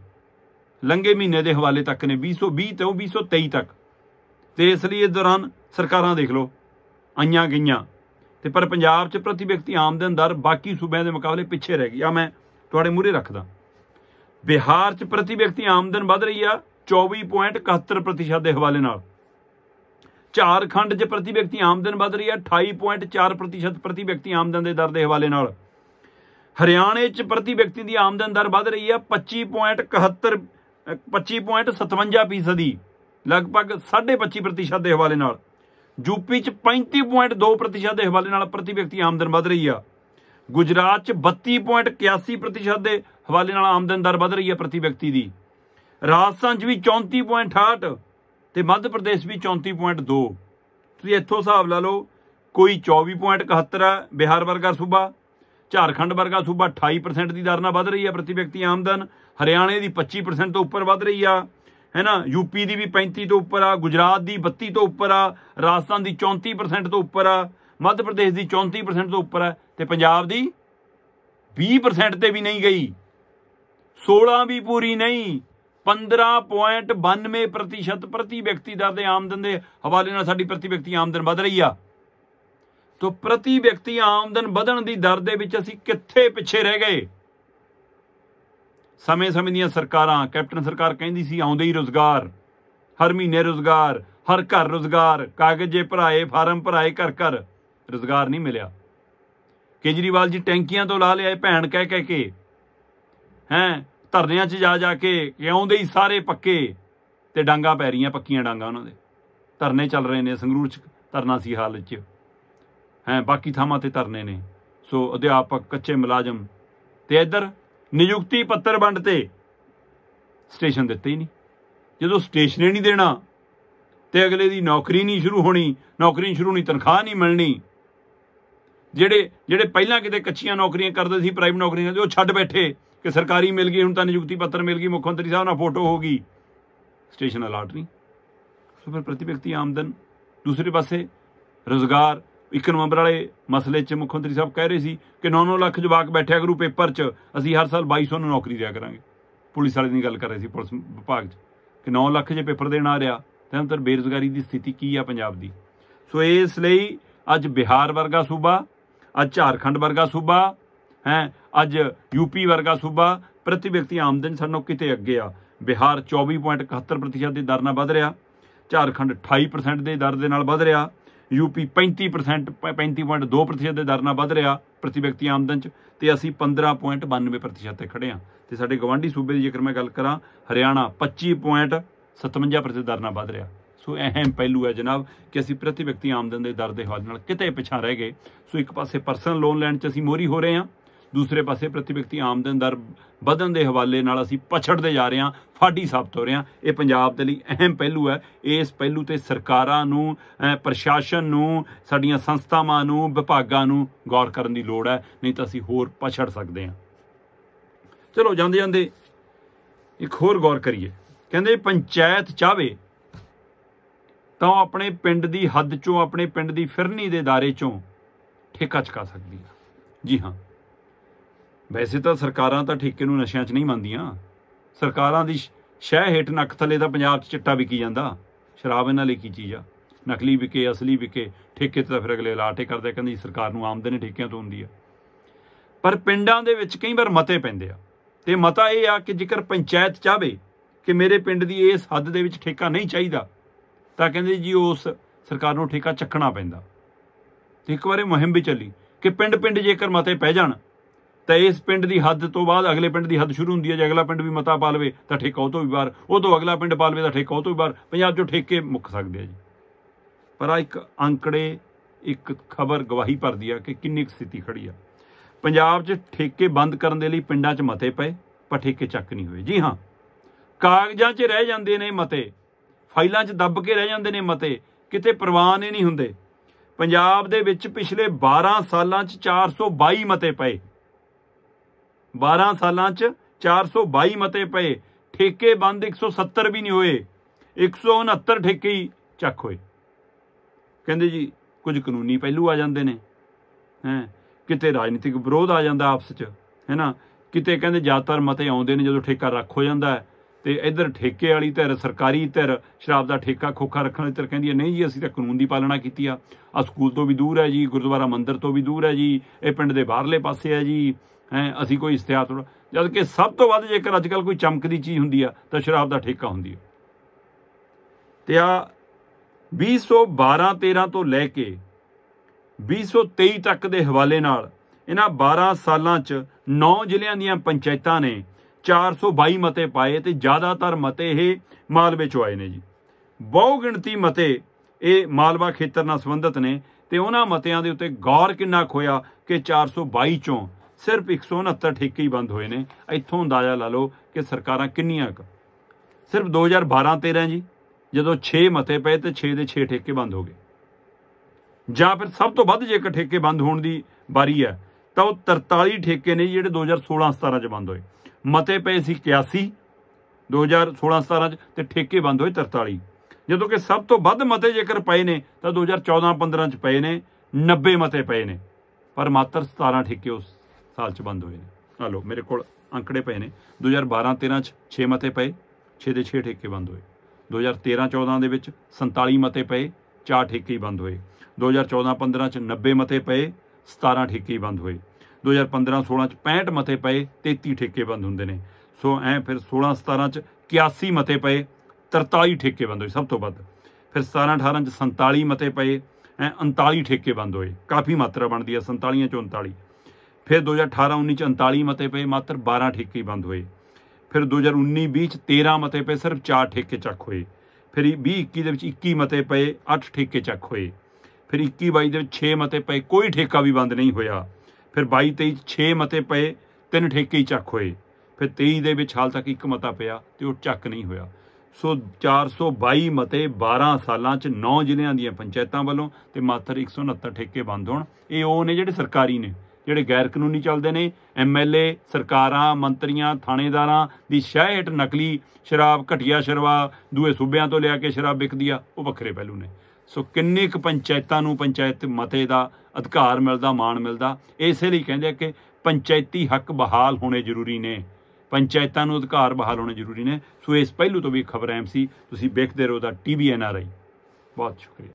ਲੰਗੇ ਮਹੀਨੇ ਦੇ ਹਵਾਲੇ ਤੱਕ ਨੇ 2020 ਤੋਂ 2023 ਤੱਕ ਤੇ ਇਸ ਲਈ ਇਸ ਦੌਰਾਨ ਸਰਕਾਰਾਂ ਦੇਖ ਲਓ ਆਈਆਂ ਗਈਆਂ ਤੇ ਪਰ ਪੰਜਾਬ 'ਚ ਪ੍ਰਤੀ ਵਿਅਕਤੀ ਆਮਦਨ ਦਰ ਬਾਕੀ ਸੂਬਿਆਂ ਦੇ ਮੁਕਾਬਲੇ ਪਿੱਛੇ ਰਹਿ ਗਈ ਆ ਮੈਂ ਤੁਹਾਡੇ ਮੂਹਰੇ ਰੱਖਦਾ ਬਿਹਾਰ 'ਚ ਪ੍ਰਤੀ ਵਿਅਕਤੀ ਆਮਦਨ ਵੱਧ ਰਹੀ ਆ 24.71% ਦੇ ਹਵਾਲੇ ਨਾਲ ਝਾਰਖੰਡ 'ਚ ਪ੍ਰਤੀ ਵਿਅਕਤੀ ਆਮਦਨ ਵੱਧ ਰਹੀ ਆ 28.4% ਪ੍ਰਤੀ ਵਿਅਕਤੀ ਆਮਦਨ ਦੇ ਦਰ ਦੇ ਹਵਾਲੇ ਨਾਲ ਹਰਿਆਣੇ 'ਚ ਪ੍ਰਤੀ ਵਿਅਕਤੀ ਦੀ ਆਮਦਨ ਦਰ ਵੱਧ ਰਹੀ ਆ 25.71 25.57% ਦੀ ਲਗਭਗ 25.5% ਦੇ ਹਵਾਲੇ ਨਾਲ ਯੂਪੀ ਚ 35.2% ਦੇ ਹਵਾਲੇ ਨਾਲ ਪ੍ਰਤੀ ਵਿਅਕਤੀ ਆਮਦਨ ਵਧ ਰਹੀ ਆ ਗੁਜਰਾਤ ਚ 32.81% ਦੇ ਹਵਾਲੇ ਨਾਲ ਆਮਦਨ ਦਰ ਵਧ ਰਹੀ ਆ ਪ੍ਰਤੀ ਵਿਅਕਤੀ ਦੀ ਰਾਜਸਥਾਨ ਚ ਵੀ 34.68 ਤੇ ਮੱਧ ਪ੍ਰਦੇਸ਼ ਵੀ 34.2 ਤੁਸੀਂ ਇੱਥੋਂ ਹਿਸਾਬ ਲਾ ਲਓ ਕੋਈ 24.71 ਹੈ ਬਿਹਾਰ ਵਰਗਾ ਸੂਬਾ ਝਾਰਖੰਡ ਵਰਗਾ ਸੂਬਾ 28% ਦੀ ਦਰ ਨਾਲ ਵਧ ਰਹੀ ਆ ਪ੍ਰਤੀ ਵਿਅਕਤੀ ਆਮਦਨ ਹਰਿਆਣੇ ਦੀ 25% ਤੋਂ ਉੱਪਰ ਵਧ ਰਹੀ ਆ ਹੈ ਨਾ ਯੂਪੀ ਦੀ ਵੀ 35 ਤੋਂ ਉੱਪਰ ਆ ਗੁਜਰਾਤ ਦੀ 32 ਤੋਂ ਉੱਪਰ ਆ ਰਾਜਸਥਾਨ ਦੀ 34% ਤੋਂ ਉੱਪਰ ਆ ਮੱਧ ਪ੍ਰਦੇਸ਼ ਦੀ 34% ਤੋਂ ਉੱਪਰ ਆ ਤੇ ਪੰਜਾਬ ਦੀ 20% ਤੇ ਵੀ ਨਹੀਂ ਗਈ 16 ਵੀ ਪੂਰੀ ਨਹੀਂ 15.92% ਪ੍ਰਤੀ ਵਿਅਕਤੀ ਦਰ ਦੇ ਆਮਦਨ ਦੇ ਹਵਾਲੇ ਨਾਲ ਸਾਡੀ ਪ੍ਰਤੀ ਵਿਅਕਤੀ ਆਮਦਨ ਵਧ ਰਹੀ ਆ ਤੋਂ ਪ੍ਰਤੀ ਵਿਅਕਤੀ ਆਮਦਨ ਵਧਣ ਦੀ ਦਰ ਦੇ ਵਿੱਚ ਅਸੀਂ ਕਿੱਥੇ ਪਿੱਛੇ ਰਹਿ ਗਏ ਸਮੇਂ-ਸਮੇਂ ਦੀਆਂ ਸਰਕਾਰਾਂ ਕੈਪਟਨ ਸਰਕਾਰ ਕਹਿੰਦੀ ਸੀ ਆਉਂਦੇ ਹੀ ਰੋਜ਼ਗਾਰ ਹਰ ਮਹੀਨੇ ਰੋਜ਼ਗਾਰ ਹਰ ਘਰ ਰੋਜ਼ਗਾਰ ਕਾਗਜ਼ੇ ਭਰਾਏ ਫਾਰਮ ਭਰਾਏ ਕਰ ਕਰ ਰੋਜ਼ਗਾਰ ਨਹੀਂ ਮਿਲਿਆ ਕੇਜਰੀਵਾਲ ਜੀ ਟੈਂਕੀਆਂ ਤੋਂ ਲਾ ਲਿਆ ਭੈਣ ਕਹਿ ਕਹਿ ਕੇ ਹੈ ਧਰਨਿਆਂ 'ਚ ਜਾ ਜਾ ਕੇ ਆਉਂਦੇ ਹੀ ਸਾਰੇ ਪੱਕੇ ਤੇ ਡਾਂਗਾ ਪੈ ਰਹੀਆਂ ਪੱਕੀਆਂ ਡਾਂਗਾ ਉਹਨਾਂ ਦੇ ਧਰਨੇ ਚੱਲ ਰਹੇ ਨੇ ਸੰਗਰੂਰ 'ਚ ਧਰਨਾ ਸੀ ਹਾਲ 'ਚ ਹੈ ਬਾਕੀ ਥਾਵਾਂ ਤੇ ਧਰਨੇ ਨੇ ਸੋ ਅਧਿਆਪਕ ਕੱਚੇ ਮੁਲਾਜ਼ਮ ਤੇ ਇੱਧਰ ਨਿਯੁਕਤੀ ਪੱਤਰ ਵੰਡ ਤੇ ਸਟੇਸ਼ਨ ਦਿੱਤੇ ਹੀ ਨਹੀਂ ਜਦੋਂ ਸਟੇਸ਼ਨ ਹੀ ਨਹੀਂ ਦੇਣਾ ਤੇ ਅਗਲੇ ਦੀ ਨੌਕਰੀ ਨਹੀਂ ਸ਼ੁਰੂ ਹੋਣੀ ਨੌਕਰੀ ਸ਼ੁਰੂ ਨਹੀਂ ਤਨਖਾਹ ਨਹੀਂ ਮਿਲਣੀ ਜਿਹੜੇ ਜਿਹੜੇ ਪਹਿਲਾਂ ਕਿਤੇ ਕੱਚੀਆਂ ਨੌਕਰੀਆਂ ਕਰਦੇ ਸੀ ਪ੍ਰਾਈਵੇਟ ਨੌਕਰੀਆਂ ਉਹ ਛੱਡ ਬੈਠੇ ਕਿ ਸਰਕਾਰੀ ਮਿਲ ਗਈ ਹੁਣ ਤਾਂ ਨਿਯੁਕਤੀ ਪੱਤਰ ਮਿਲ ਗਈ ਮੁੱਖ ਮੰਤਰੀ ਸਾਹਿਬ ਨਾਲ ਫੋਟੋ ਹੋ ਗਈ ਸਟੇਸ਼ਨ ਅਲਾਟ ਨਹੀਂ ਸੋ ਫਿਰ ਪ੍ਰਤੀ ਵਿਅਕਤੀ ਆਮਦਨ ਦੂਸਰੇ ਪਾਸੇ ਰੋਜ਼ਗਾਰ 1 ਨਵੰਬਰ ਵਾਲੇ ਮਸਲੇ 'ਚ ਮੁੱਖ ਮੰਤਰੀ ਸਾਹਿਬ ਕਹਿ ਰਹੇ ਸੀ ਕਿ 9-9 ਲੱਖ ਜਵਾਕ ਬੈਠਿਆ ਕਰੂ ਪੇਪਰ 'ਚ ਅਸੀਂ ਹਰ ਸਾਲ 2200 ਨੂੰ ਨੌਕਰੀ ਦਿਆ ਕਰਾਂਗੇ ਪੁਲਿਸ ਵਾਲੇ ਦੀ ਗੱਲ ਕਰ ਰਹੇ ਸੀ ਪੁਲਿਸ ਵਿਭਾਗ 'ਚ ਕਿ 9 ਲੱਖ ਜੇ ਪੇਪਰ ਦੇਣ ਆ ਰਿਹਾ ਤਾਂ ਅੰਤਰ ਬੇਰੋਜ਼ਗਾਰੀ ਦੀ ਸਥਿਤੀ ਕੀ ਆ ਪੰਜਾਬ ਦੀ ਸੋ ਇਸ ਲਈ ਅੱਜ ਬਿਹਾਰ ਵਰਗਾ ਸੂਬਾ ਅੱਜ ਝਾਰਖੰਡ ਵਰਗਾ ਸੂਬਾ ਹੈ ਅੱਜ ਯੂਪੀ ਵਰਗਾ ਸੂਬਾ ਪ੍ਰਤੀ ਵਿਅਕਤੀ ਆਮਦਨ ਸਾਨੂੰ ਕਿਤੇ ਅੱਗੇ ਆ ਬਿਹਾਰ 24.71% ਦੀ ਦਰ ਨਾਲ ਵਧ ਰਿਹਾ ਝਾਰਖੰਡ 28% ਦੇ ਦਰ ਦੇ ਨਾਲ ਵਧ ਰਿਹਾ ਯੂਪੀ 35% 35.2% ਦੇ ਦਰ ਨਾਲ ਵਧ ਰਿਹਾ ਪ੍ਰਤੀ ਵਿਅਕਤੀ ਆਮਦਨ ਚ ਤੇ ਅਸੀਂ 15.92% ਤੇ ਖੜੇ ਆ ਤੇ ਸਾਡੇ ਗਵਾਂਢੀ ਸੂਬੇ ਦੀ ਜੇਕਰ ਮੈਂ ਗੱਲ ਕਰਾਂ ਹਰਿਆਣਾ 25.57% ਦਰ ਨਾਲ ਵਧ ਰਿਹਾ ਸੋ ਅਹਿਮ ਪਹਿਲੂ ਹੈ ਜਨਾਬ ਕਿ ਅਸੀਂ ਪ੍ਰਤੀ ਵਿਅਕਤੀ ਆਮਦਨ ਦੇ ਦਰ ਦੇ ਹਵਾਲੇ ਨਾਲ ਕਿਤੇ ਪਿਛਾ ਰਹਿ ਗਏ ਸੋ ਇੱਕ ਪਾਸੇ ਪਰਸਨਲ ਲੋਨ ਲੈਣ ਚ ਅਸੀਂ ਮੋਰੀ ਹੋ ਰਹੇ ਆ ਦੂਸਰੇ ਪਾਸੇ ਪ੍ਰਤੀ ਵਿਅਕਤੀ ਆਮਦਨ ਦਰ ਵਧਣ ਦੇ ਹਵਾਲੇ ਨਾਲ ਅਸੀਂ ਪਛੜਦੇ ਜਾ ਰਹੇ ਹਾਂ ਫਾਡੀ ਸਾਬਤ ਹੋ ਰਹੇ ਹਾਂ ਇਹ ਪੰਜਾਬ ਦੇ ਲਈ ਅਹਿਮ ਪਹਿਲੂ ਹੈ ਇਸ ਪਹਿਲੂ ਤੇ ਸਰਕਾਰਾਂ ਨੂੰ ਪ੍ਰਸ਼ਾਸਨ ਨੂੰ ਸਾਡੀਆਂ ਸੰਸਥਾਵਾਂ ਨੂੰ ਵਿਭਾਗਾਂ ਨੂੰ ਗੌਰ ਕਰਨ ਦੀ ਲੋੜ ਹੈ ਨਹੀਂ ਤਾਂ ਅਸੀਂ ਹੋਰ ਪਛੜ ਸਕਦੇ ਹਾਂ ਚਲੋ ਜਾਂਦੇ ਜਾਂਦੇ ਇੱਕ ਹੋਰ ਗੌਰ ਕਰੀਏ ਕਹਿੰਦੇ ਪੰਚਾਇਤ ਚਾਵੇ ਤਾਂ ਆਪਣੇ ਪਿੰਡ ਦੀ ਹੱਦ ਚੋਂ ਆਪਣੇ ਪਿੰਡ ਦੀ ਫਿਰਨੀ ਦੇ ਦਾਰੇ ਚੋਂ ਠੇਕਾ ਚਕਾ ਸਕਦੀ ਹੈ ਜੀ ਹਾਂ ਵੈਸੇ ਤਾਂ ਸਰਕਾਰਾਂ ਤਾਂ ਠੇਕੇ ਨੂੰ ਨਸ਼ਿਆਂ 'ਚ ਨਹੀਂ ਮੰਨਦੀਆਂ ਸਰਕਾਰਾਂ ਦੀ ਸ਼ਹਿ ਹੇਠ ਨੱਕ ਥੱਲੇ ਦਾ ਪੰਜਾਬ 'ਚ ਚਿੱਟਾ ਵਿਕੀ ਜਾਂਦਾ ਸ਼ਰਾਬ ਇਹਨਾਂ ਲਈ ਕੀ ਚੀਜ਼ ਆ ਨਕਲੀ ਵਿਕੇ ਅਸਲੀ ਵਿਕੇ ਠੇਕੇ ਤੇ ਤਾਂ ਫਿਰ ਅਗਲੇ ਲਾਟੇ ਕਰਦੇ ਕਹਿੰਦੇ ਸਰਕਾਰ ਨੂੰ ਆਮਦਨ ਠੇਕਿਆਂ ਤੋਂ ਹੁੰਦੀ ਆ ਪਰ ਪਿੰਡਾਂ ਦੇ ਵਿੱਚ ਕਈ ਵਾਰ ਮਤੇ ਪੈਂਦੇ ਆ ਤੇ ਮਤਾ ਇਹ ਆ ਕਿ ਜੇਕਰ ਪੰਚਾਇਤ ਚਾਵੇ ਕਿ ਮੇਰੇ ਪਿੰਡ ਦੀ ਇਸ ਹੱਦ ਦੇ ਵਿੱਚ ਠੇਕਾ ਨਹੀਂ ਚਾਹੀਦਾ ਤਾਂ ਕਹਿੰਦੇ ਜੀ ਉਸ ਸਰਕਾਰ ਨੂੰ ਠੇਕਾ ਚੱਕਣਾ ਪੈਂਦਾ ਤੇ ਇੱਕ ਵਾਰੇ ਮੁਹਿੰਮ ਵੀ ਚੱਲੀ ਕਿ ਪਿੰਡ-ਪਿੰਡ ਜੇਕਰ ਮਤੇ ਪੈ ਜਾਣ ਤਾਂ ਇਸ ਪਿੰਡ ਦੀ ਹੱਦ ਤੋਂ ਬਾਅਦ ਅਗਲੇ ਪਿੰਡ ਦੀ ਹੱਦ ਸ਼ੁਰੂ ਹੁੰਦੀ ਹੈ ਜੇ ਅਗਲਾ ਪਿੰਡ ਵੀ ਮਤਾ ਪਾ ਲਵੇ ਤਾਂ ਠੇਕਾ ਉਹ ਤੋਂ ਵੀ ਬਾਹਰ ਉਹ ਤੋਂ ਅਗਲਾ ਪਿੰਡ ਪਾ ਲਵੇ ਤਾਂ ਠੇਕਾ ਉਹ ਤੋਂ ਵੀ ਬਾਹਰ ਪੰਜਾਬ 'ਚੋਂ ਠੇਕੇ ਮੁੱਕ ਸਕਦੇ ਆ ਜੀ ਪਰ ਆ ਇੱਕ ਅੰਕੜੇ ਇੱਕ ਖਬਰ ਗਵਾਹੀ ਭਰਦੀ ਆ ਕਿ ਕਿੰਨੀ ਸਥਿਤੀ ਖੜੀ ਆ ਪੰਜਾਬ 'ਚ ਠੇਕੇ ਬੰਦ ਕਰਨ ਦੇ ਲਈ ਪਿੰਡਾਂ 'ਚ ਮਤੇ ਪਏ ਪਰ ਠੇਕੇ ਚੱਕ ਨਹੀਂ ਹੋਏ ਜੀ ਹਾਂ ਕਾਗਜ਼ਾਂ 'ਚ ਰਹਿ ਜਾਂਦੇ ਨੇ ਮਤੇ ਫਾਈਲਾਂ 'ਚ ਦੱਬ ਕੇ ਰਹਿ ਜਾਂਦੇ ਨੇ ਮਤੇ ਕਿਤੇ ਪ੍ਰਵਾਨ ਹੀ ਨਹੀਂ ਹੁੰਦੇ ਪੰਜਾਬ ਦੇ ਵਿੱਚ ਪਿਛਲੇ 12 ਸਾਲਾਂ 'ਚ 422 ਮਤੇ ਪਏ 12 ਸਾਲਾਂ 'ਚ 422 ਮਤੇ ਪਏ ਠੇਕੇ ਬੰਦ 170 ਵੀ ਨਹੀਂ ਹੋਏ 169 ਠੇਕੇ ਹੀ ਚੱਕ ਹੋਏ ਕਹਿੰਦੇ ਜੀ ਕੁਝ ਕਾਨੂੰਨੀ ਪਹਿਲੂ ਆ ਜਾਂਦੇ ਨੇ ਹੈ ਕਿਤੇ ਰਾਜਨੀਤਿਕ ਵਿਰੋਧ ਆ ਜਾਂਦਾ ਆਪਸ 'ਚ ਹੈਨਾ ਕਿਤੇ ਕਹਿੰਦੇ ਜ਼ਿਆਦਾਤਰ ਮਤੇ ਆਉਂਦੇ ਨੇ ਜਦੋਂ ਠੇਕਾ ਰੱਖ ਹੋ ਜਾਂਦਾ ਤੇ ਇਧਰ ਠੇਕੇ ਵਾਲੀ ਧਿਰ ਸਰਕਾਰੀ ਧਿਰ ਸ਼ਰਾਬ ਦਾ ਠੇਕਾ ਖੋਖਾ ਰੱਖਣ ਦੇ ਧਿਰ ਕਹਿੰਦੀ ਹੈ ਨਹੀਂ ਜੀ ਅਸੀਂ ਤਾਂ ਕਾਨੂੰਨ ਦੀ ਪਾਲਣਾ ਕੀਤੀ ਆ ਆ ਸਕੂਲ ਤੋਂ ਵੀ ਦੂਰ ਹੈ ਜੀ ਗੁਰਦੁਆਰਾ ਮੰਦਿਰ ਤੋਂ ਵੀ ਦੂਰ ਹੈ ਜੀ ਇਹ ਪਿੰਡ ਦੇ ਬਾਹਰਲੇ ਪਾਸੇ ਹੈ ਜੀ ਹੈ ਅਸੀਂ ਕੋਈ ਇਸ਼ਤਿਹਾਰ ਜਦ ਕਿ ਸਭ ਤੋਂ ਵੱਧ ਜੇਕਰ ਅੱਜ ਕੱਲ ਕੋਈ ਚਮਕਦੀ ਚੀਜ਼ ਹੁੰਦੀ ਆ ਤਾਂ ਸ਼ਰਾਬ ਦਾ ਠੇਕਾ ਹੁੰਦੀ ਆ ਤੇ ਆ 2012-13 ਤੋਂ ਲੈ ਕੇ 2023 ਤੱਕ ਦੇ ਹਵਾਲੇ ਨਾਲ ਇਹਨਾਂ 12 ਸਾਲਾਂ 'ਚ 9 ਜ਼ਿਲ੍ਹਿਆਂ ਦੀਆਂ ਪੰਚਾਇਤਾਂ ਨੇ 422 ਮਤੇ ਪਾਏ ਤੇ ਜ਼ਿਆਦਾਤਰ ਮਤੇ ਇਹ ਮਾਲਵੇ 'ਚੋਂ ਆਏ ਨੇ ਜੀ ਬਹੁ ਗਿਣਤੀ ਮਤੇ ਇਹ ਮਾਲਵਾ ਖੇਤਰ ਨਾਲ ਸੰਬੰਧਿਤ ਨੇ ਤੇ ਉਹਨਾਂ ਮਤਿਆਂ ਦੇ ਉੱਤੇ ਗੌਰ ਕਿੰਨਾ ਖੋਇਆ ਕਿ 422 'ਚੋਂ ਸਿਰਫ 169 ਠੇਕੇ ਹੀ ਬੰਦ ਹੋਏ ਨੇ ਇੱਥੋਂ ਅੰਦਾਜ਼ਾ ਲਾ ਲਓ ਕਿ ਸਰਕਾਰਾਂ ਕਿੰਨੀਆਂ ਕਰ ਸਿਰਫ 2012-13 ਜੀ ਜਦੋਂ 6 ਮਤੇ ਪਏ ਤੇ 6 ਦੇ 6 ਠੇਕੇ ਬੰਦ ਹੋ ਗਏ ਜਾਂ ਫਿਰ ਸਭ ਤੋਂ ਵੱਧ ਜੇਕਰ ਠੇਕੇ ਬੰਦ ਹੋਣ ਦੀ ਵਾਰੀ ਹੈ ਤਾਂ ਉਹ 43 ਠੇਕੇ ਨੇ ਜਿਹੜੇ 2016-17 ਚ ਬੰਦ ਹੋਏ ਮਤੇ ਪਏ ਸੀ 81 2016-17 ਚ ਤੇ ਠੇਕੇ ਬੰਦ ਹੋਏ 43 ਜਦੋਂ ਕਿ ਸਭ ਤੋਂ ਵੱਧ ਮਤੇ ਜੇਕਰ ਪਏ ਨੇ ਤਾਂ 2014-15 ਚ ਪਏ ਨੇ 90 ਮਤੇ ਪਏ ਨੇ ਪਰ ਮਾਤਰ 17 ਠੇਕੇ ਉਸ ਸਾਲ ਚ ਬੰਦ ਹੋਏ ਨੇ ਆ ਲੋ ਮੇਰੇ ਕੋਲ ਅੰਕੜੇ ਪਏ ਨੇ 2012 13 ਚ 6 ਮਤੇ ਪਏ 6 ਦੇ 6 ਠੇਕੇ ਬੰਦ ਹੋਏ 2013 14 ਦੇ ਵਿੱਚ 47 ਮਤੇ ਪਏ 4 ਠੇਕੇ ਹੀ ਬੰਦ ਹੋਏ 2014 15 ਚ 90 ਮਤੇ ਪਏ 17 ਠੇਕੇ ਬੰਦ ਹੋਏ 2015 16 ਚ 65 ਮਤੇ ਪਏ 33 ਠੇਕੇ ਬੰਦ ਹੁੰਦੇ ਨੇ ਸੋ ਐ ਫਿਰ 16 17 ਚ 81 ਮਤੇ ਪਏ 43 ਠੇਕੇ ਬੰਦ ਹੋਏ ਸਭ ਤੋਂ ਵੱਧ ਫਿਰ 17 18 ਚ 47 ਮਤੇ ਪਏ ਐ 39 ਠੇਕੇ ਬੰਦ ਹੋਏ ਕਾਫੀ ਮਾਤਰਾ ਬਣਦੀ ਹੈ 47 ਚ 39 ਫਿਰ 2018-19 ਚ 39 ਮਤੇ ਪਏ ਮਾਤਰ 12 ਠੇਕੇ ਬੰਦ ਹੋਏ ਫਿਰ 2019-20 ਚ 13 ਮਤੇ ਪਏ ਸਿਰਫ 4 ਠੇਕੇ ਚੱਕ ਹੋਏ ਫਿਰ 2021 ਦੇ ਵਿੱਚ 21 ਮਤੇ ਪਏ 8 ਠੇਕੇ ਚੱਕ ਹੋਏ ਫਿਰ 21-22 ਦੇ ਵਿੱਚ 6 ਮਤੇ ਪਏ ਕੋਈ ਠੇਕਾ ਵੀ ਬੰਦ ਨਹੀਂ ਹੋਇਆ ਫਿਰ 22-23 ਚ 6 ਮਤੇ ਪਏ 3 ਠੇਕੇ ਹੀ ਚੱਕ ਹੋਏ ਫਿਰ 23 ਦੇ ਵਿੱਚ ਹਾਲ ਤੱਕ ਇੱਕ ਮਤਾ ਪਿਆ ਤੇ ਉਹ ਚੱਕ ਨਹੀਂ ਹੋਇਆ ਸੋ 422 ਮਤੇ 12 ਸਾਲਾਂ ਚ 9 ਜ਼ਿਲ੍ਹਿਆਂ ਦੀਆਂ ਪੰਚਾਇਤਾਂ ਵੱਲੋਂ ਤੇ ਮਾਤਰ 169 ਠੇਕੇ ਬੰਦ ਹੋਣ ਇਹ ਉਹ ਨੇ ਜਿਹੜੇ ਸਰਕਾਰੀ ਨੇ ਜਿਹੜੇ ਗੈਰ ਕਾਨੂੰਨੀ ਚੱਲਦੇ ਨੇ ਐਮਐਲਏ ਸਰਕਾਰਾਂ ਮੰਤਰੀਆਂ ਥਾਣੇਦਾਰਾਂ ਦੀ ਸ਼ਹਿਟ ਨਕਲੀ ਸ਼ਰਾਬ ਘਟਿਆ ਸ਼ਰਵਾ ਦੂਏ ਸੂਬਿਆਂ ਤੋਂ ਲਿਆ ਕੇ ਸ਼ਰਾਬ ਵਿਕਦੀ ਆ ਉਹ ਵੱਖਰੇ ਪਹਿਲੂ ਨੇ ਸੋ ਕਿੰਨੇ ਕੁ ਪੰਚਾਇਤਾਂ ਨੂੰ ਪੰਚਾਇਤ ਮਤੇ ਦਾ ਅਧਿਕਾਰ ਮਿਲਦਾ ਮਾਣ ਮਿਲਦਾ ਇਸੇ ਲਈ ਕਹਿੰਦੇ ਆ ਕਿ ਪੰਚਾਇਤੀ ਹੱਕ ਬਹਾਲ ਹੋਣੇ ਜ਼ਰੂਰੀ ਨੇ ਪੰਚਾਇਤਾਂ ਨੂੰ ਅਧਿਕਾਰ ਬਹਾਲ ਹੋਣੇ ਜ਼ਰੂਰੀ ਨੇ ਸੋ ਇਸ ਪਹਿਲੂ ਤੋਂ ਵੀ ਖਬਰ ਐਮਸੀ ਤੁਸੀਂ ਵੇਖਦੇ ਰਹੋ ਦਾ ਟੀਵੀ ਆਈ ਬਹੁਤ ਸ਼ੁਕਰੀਆ